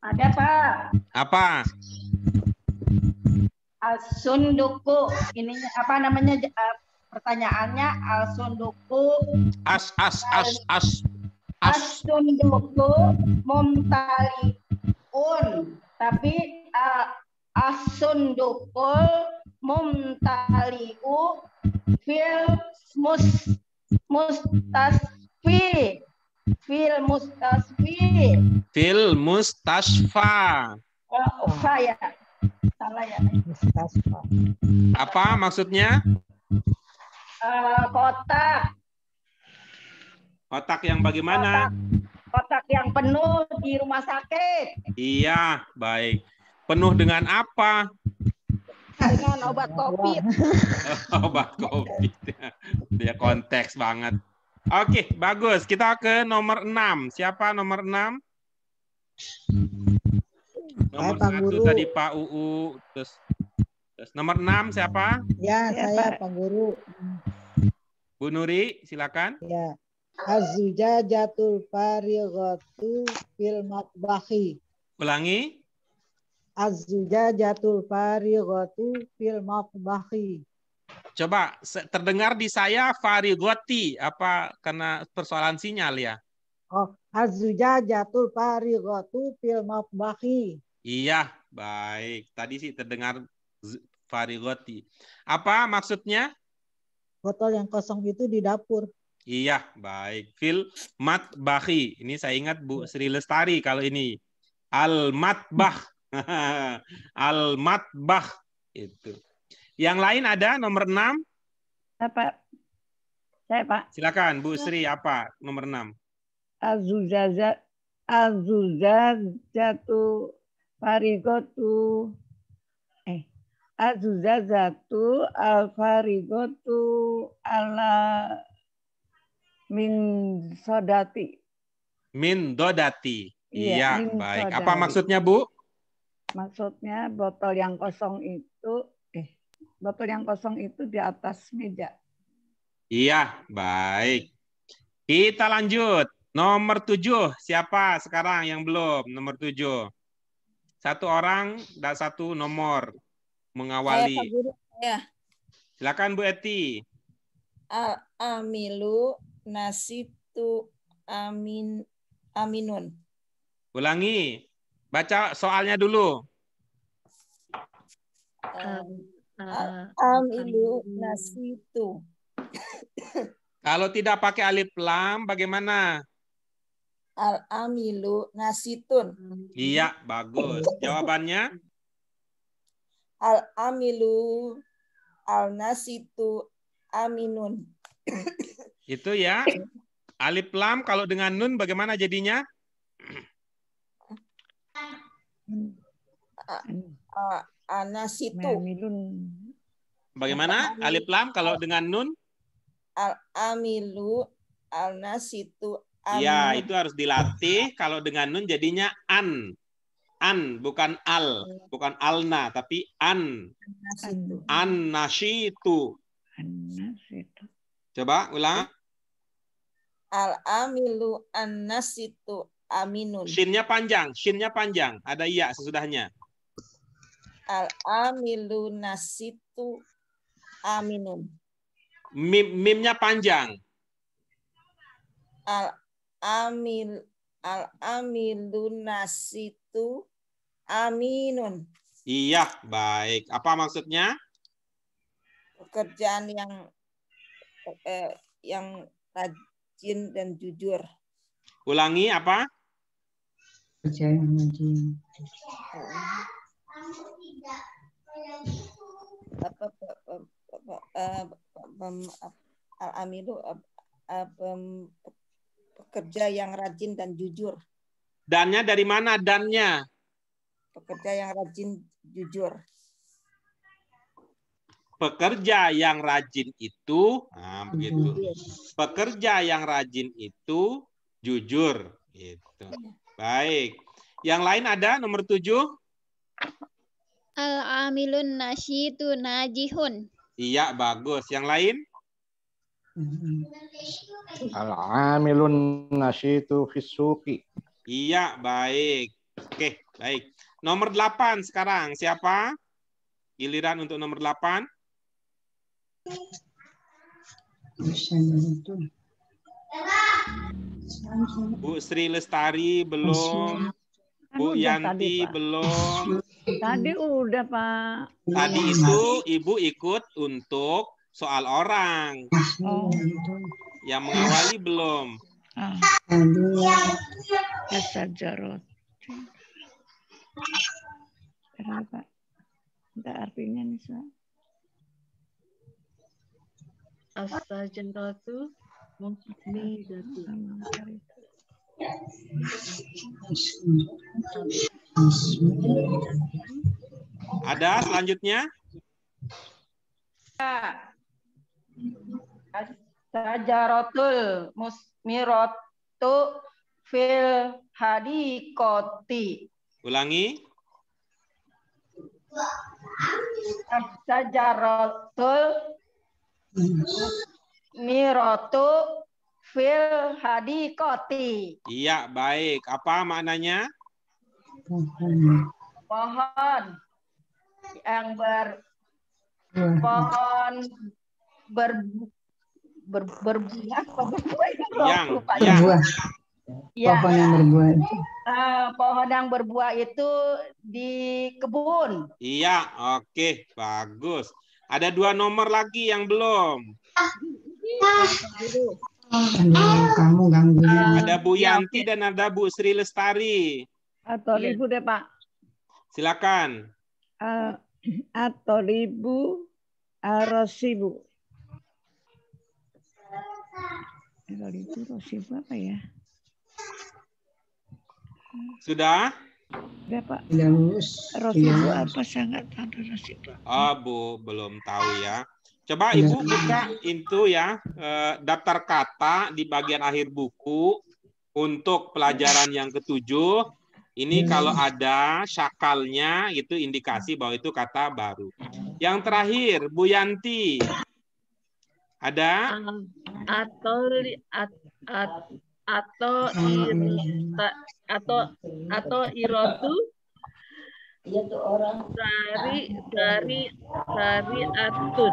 Ada, Pak. Apa? Asunduku. Ini apa namanya? Eh, pertanyaannya Asunduku. As as as as. Asunduku mumtaliun. Tapi uh, eh, mumtali mumtaliu fil mus mustasfi Fil mustasfi. Fil mustasfa. Oh, fa ya. Salah ya. Mustasfa. Apa maksudnya? Uh, kotak. Kotak yang bagaimana? Kotak, kotak yang penuh di rumah sakit. Iya, baik. Penuh dengan apa? Dengan obat COVID. obat COVID. Dia ya, konteks banget. Oke, okay, bagus. Kita ke nomor 6. Siapa nomor 6? Nomor Hai, satu Guru. tadi Pak UU. Terus, terus nomor 6 siapa? Ya, ya saya Pak. Pak Guru. Bu Nuri, silakan. Ya. Azuja jatul farighatu fil makbahi. Ulangi. Azuja jatul farighatu fil makbahi. Coba terdengar di saya farigoti apa karena persoalan sinyal ya? Oh, Azuja jatul farigotu fil mafbahi. Iya, baik. Tadi sih terdengar farigoti. Apa maksudnya? Botol yang kosong itu di dapur. Iya, baik. Fil matbahi. Ini saya ingat Bu hmm. Sri Lestari kalau ini. Al matbah. Al matbah itu. Yang lain ada nomor 6? Apa? Saya, Pak. Silakan Bu Sri apa nomor 6? Azuzazat Azuzazatu farigotu eh Azuzazatu al-farigotu ala min sodati. Min dodati. Iya, ya, baik. Sodati. Apa maksudnya, Bu? Maksudnya botol yang kosong itu botol yang kosong itu di atas meja. Iya, baik. Kita lanjut. Nomor tujuh, siapa sekarang yang belum? Nomor tujuh. Satu orang, dan satu nomor mengawali. Ya. Silakan Bu Eti. Al amilu nasitu amin aminun. Ulangi. Baca soalnya dulu. Um, am ilu nasitu. Kalau tidak pakai alif lam bagaimana? Al amilu nasitun. Hmm. Iya, bagus. Jawabannya? Al amilu al nasitu aminun. Itu ya. Alif lam kalau dengan nun bagaimana jadinya? A, anasitu. Ah, Bagaimana alif lam kalau dengan nun? Al amilu al nasitu. ya, itu harus dilatih. Kalau dengan nun jadinya an. An bukan al, bukan alna tapi an. An nasitu. Coba ulang. Al amilu an nasitu aminun. Shinnya panjang, shinnya panjang. Ada iya sesudahnya al amilunasitu aminun. Mim, mimnya panjang. Al-amil al amilunasitu aminun. Iya, baik. Apa maksudnya? Pekerjaan yang eh, yang rajin dan jujur. Ulangi apa? Pekerjaan yang rajin apa al amilu pekerja yang rajin dan jujur. Dannya dari mana dannya? Pekerja yang rajin jujur. Pekerja yang rajin itu, nah, begitu. Pekerja yang rajin itu jujur, itu iya. Baik. Yang lain ada nomor tujuh? Al-amilun nasyitu najihun. Iya, bagus. Yang lain? Al-amilun nasyitu fisuki. Iya, baik. Oke, baik. Nomor 8 sekarang. Siapa? Giliran untuk nomor 8. Bu Sri Lestari belum. Bu anu Yanti tadi, belum. Tadi udah Pak. Tadi iya. itu Ibu ikut untuk soal orang. Oh. Yang mengawali belum. Ah. Jarot. Kenapa? Tidak artinya nih, Sa. Astajaratu mungkin datu. Ada selanjutnya? Sajarotul musmirotu fil hadikoti. Ulangi. Sajarotul miratu fil hadikoti. Iya, baik. Apa maknanya? Pohon. yang ber iya. pohon ber ber berbuah yang yang berbuah. Ya. Pohon yang berbuah. Uh, pohon yang berbuah itu di kebun. Iya, oke, okay. bagus. Ada dua nomor lagi yang belum. Ah. Ah. Aduh, ah. kamu ganggu. Ah. Ada Bu iya, Yanti dan ada Bu Sri Lestari. Atau ribu iya. deh Pak. Silakan. Uh, atau ribu arosibu. Kalau itu rosibu apa ya? Sudah? Sudah Pak. Sudah Rosibu apa sangat tanda arosibu. Oh Bu, belum tahu ya. Coba iya. Ibu buka itu ya eh, daftar kata di bagian akhir buku untuk pelajaran yang ketujuh. Ini iya. kalau ada syakalnya itu indikasi bahwa itu kata baru. Yang terakhir Bu Yanti. Ada ah, atau at, at, atau ah, ir, iya. atau atau irotu Iya tuh orang. Dari dari dari atun.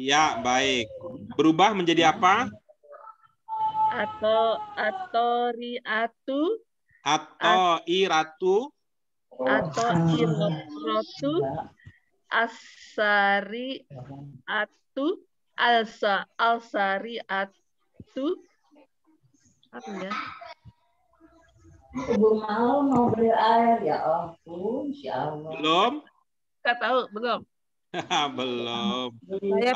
Iya baik. Berubah menjadi apa? Atau atau riatu. Atau iratu. Atau iratu. Asari atu. Alsa alsari atu. Apa ya? Belum mau mau beli air ya ampun, insya Allah. Belum? Enggak tahu, belum. belum.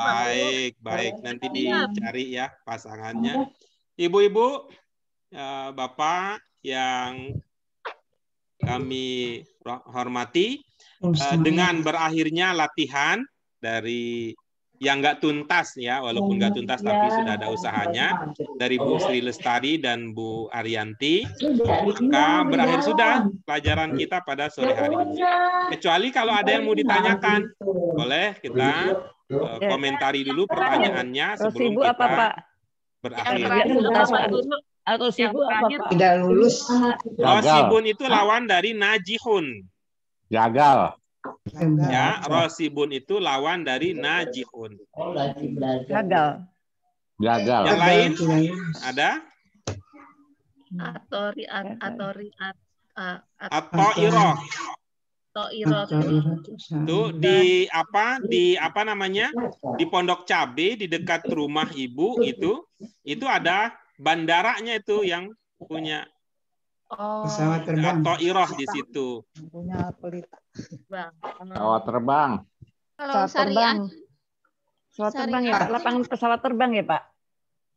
Baik, baik. Nanti dicari ya pasangannya. Ibu-ibu, ya, Bapak yang kami hormati, eh, dengan berakhirnya latihan dari yang nggak tuntas ya, walaupun nggak tuntas ya. tapi sudah ada usahanya dari Bu oh. Sri Lestari dan Bu Arianti, maka berakhir sudah pelajaran kita pada sore hari ini. Kecuali kalau ada yang mau ditanyakan, gitu. boleh kita eh, komentari dulu pertanyaannya sebelum kita apa, Pak? berakhir. Atau Sibun apa, Pak? Tidak lulus. Oh, Sibun itu lawan dari Najihun. Gagal. Ya, rosibun itu lawan dari oh, najihun. Gagal. Gagal. Yang lain ada? Atori at atori at atoiro. Atoiro. Itu di apa? Di apa namanya? Di Pondok Cabe di dekat rumah ibu itu itu ada bandaranya itu yang punya Oh. Pesawat terbang. Toiroh di situ. Punya pelita. Nah. Pesawat terbang. pesawat terbang. Pesawat terbang ya, Lapangan pesawat terbang ya, Pak.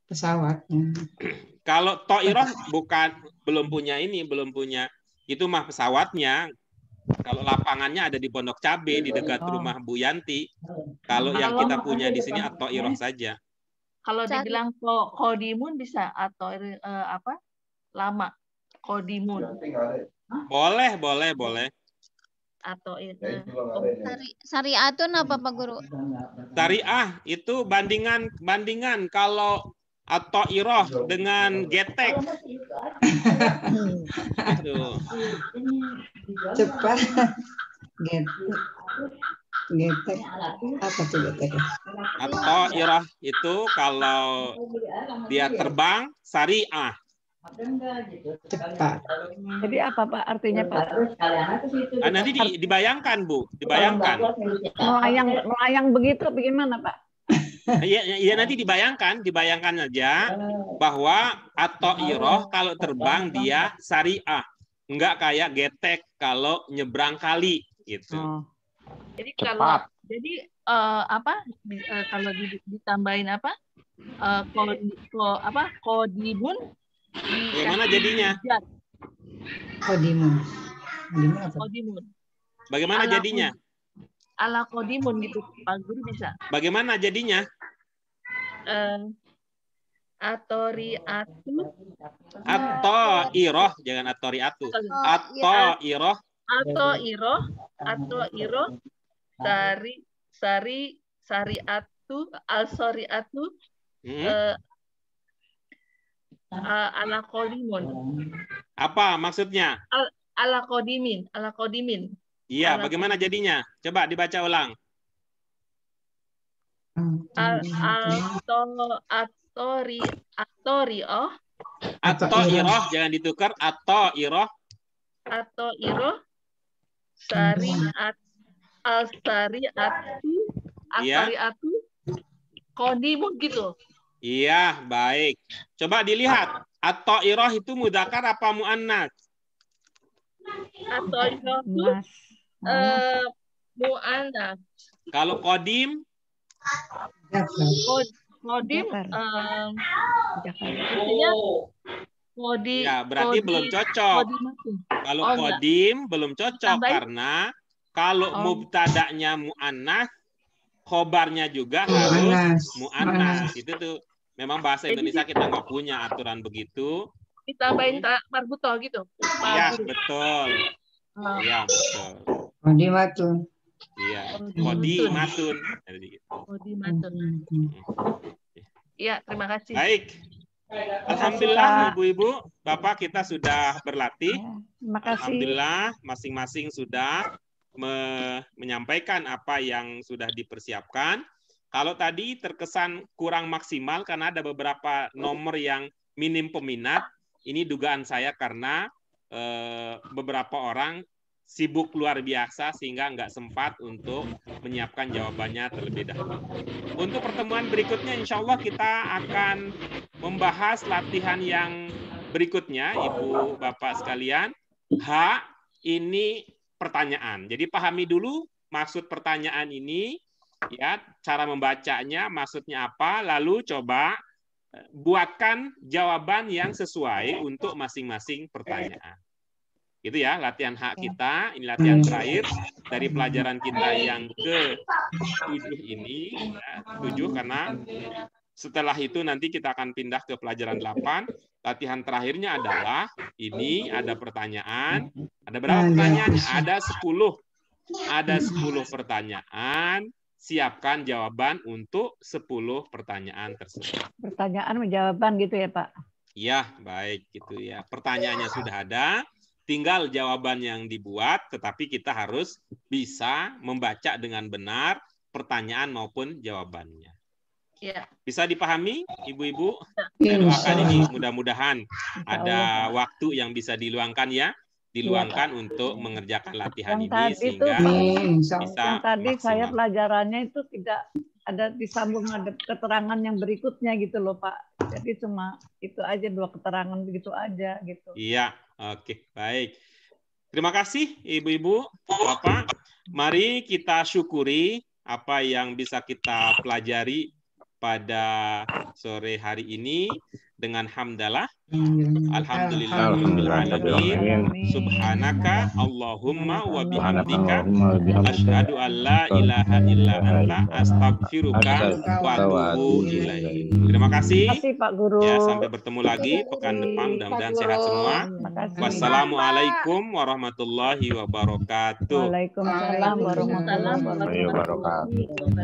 Pesawat. Ya. Kalau Toiroh bukan belum punya ini, belum punya itu mah pesawatnya. Kalau lapangannya ada di Pondok Cabe di dekat oh. rumah Bu Yanti. Oh. Kalau yang kita punya di sini atau iroh saja. Kalau dibilang kodimun bisa atau eh, apa? Lama Kodimun. Ya? Boleh, boleh, boleh. Atau itu. Ya, oh, ya. Sari, atun apa Pak Guru? ah itu bandingan bandingan kalau atau iroh dengan getek. Cepat. Getek. apa tuh getek? Atau iroh itu kalau dia terbang sari ah. Gitu? cepat. Jadi apa Pak artinya Pak? Nah, nanti di, dibayangkan Bu, dibayangkan. Melayang, melayang begitu bagaimana Pak? Iya, ya, nanti dibayangkan, dibayangkan saja eh. bahwa atau iroh kalau terbang eh. dia syariah, nggak kayak getek kalau nyebrang kali gitu. Oh. Jadi kalau jadi uh, apa uh, kalau ditambahin apa uh, ko, ko apa kodibun Bagaimana jadinya? Kodimun. Kodimun apa? Kodimun. Bagaimana ala jadinya? Ala kodimun gitu, Pak Guru bisa. Bagaimana jadinya? Uh, eh, atori atu. Ato iroh, jangan atori atu. Ato oh, iya. iroh. Ato iroh. Ato iroh. Sari, sari, sari atu. Al sari atu. Hmm. Uh, uh, eh, ala kodimun. Apa maksudnya? Al ala kodimin, ala kodimin. Iya, ala bagaimana jadinya? Coba dibaca ulang. Al alto atori atori oh. Atau iroh jangan ditukar atau iroh. Atau iroh sari at al sari atu iya. asari atu kodimun gitu. Iya, baik. Coba dilihat. Atau iroh itu mudakar apa mu'annas? Atau iroh itu uh, mu'annas. Kalau kodim? Kodim. Kodim. Ya, berarti kodim, belum cocok. kalau oh, kodim belum cocok Tambahin. karena kalau oh. mubtadaknya mu'annas, kobarnya juga harus mu'annas. Mu itu tuh Memang bahasa Indonesia kita nggak punya aturan begitu. Ditambahin marbuto gitu. Iya, oh. iya, betul. Iya, oh. betul. Kodi matun. Iya, kodi matun. Kodi matun. Gitu. Hmm, hmm, hmm. Iya, terima kasih. Baik. Alhamdulillah ibu-ibu, bapak kita sudah berlatih. Ya, terima kasih. Alhamdulillah masing-masing sudah me menyampaikan apa yang sudah dipersiapkan. Kalau tadi terkesan kurang maksimal karena ada beberapa nomor yang minim peminat, ini dugaan saya karena e, beberapa orang sibuk luar biasa sehingga nggak sempat untuk menyiapkan jawabannya terlebih dahulu. Untuk pertemuan berikutnya, insya Allah kita akan membahas latihan yang berikutnya, Ibu Bapak sekalian. H ini pertanyaan. Jadi pahami dulu maksud pertanyaan ini, ya cara membacanya maksudnya apa lalu coba eh, buatkan jawaban yang sesuai untuk masing-masing pertanyaan gitu ya latihan hak kita ini latihan hmm. terakhir dari pelajaran kita yang ke tujuh ini ya, tujuh karena setelah itu nanti kita akan pindah ke pelajaran delapan. latihan terakhirnya adalah ini ada pertanyaan ada berapa nah, pertanyaan ada sepuluh. ada sepuluh pertanyaan siapkan jawaban untuk 10 pertanyaan tersebut. Pertanyaan menjawaban gitu ya, Pak? Ya, baik gitu ya. Pertanyaannya sudah ada, tinggal jawaban yang dibuat, tetapi kita harus bisa membaca dengan benar pertanyaan maupun jawabannya. Ya. Bisa dipahami, ibu-ibu? Iya. Saya doakan ini iya. mudah-mudahan ada waktu yang bisa diluangkan ya Iya. diluangkan ya. untuk mengerjakan latihan yang ini sehingga itu, bisa yang tadi maksimal. saya pelajarannya itu tidak ada disambung ada keterangan yang berikutnya gitu loh Pak. Jadi cuma itu aja dua keterangan begitu aja gitu. Iya, oke, baik. Terima kasih Ibu-ibu, Bapak. Mari kita syukuri apa yang bisa kita pelajari pada sore hari ini dengan hamdalah. Alhamdulillah Subhanaka Allahumma wa bihamdika asyhadu an la ilaha illa anta astaghfiruka wa atubu ilaik. Terima kasih. Pak Guru. Ya, sampai bertemu lagi pekan depan. Mudah-mudahan sehat semua. Wassalamualaikum warahmatullahi wabarakatuh. Waalaikumsalam warahmatullahi wabarakatuh.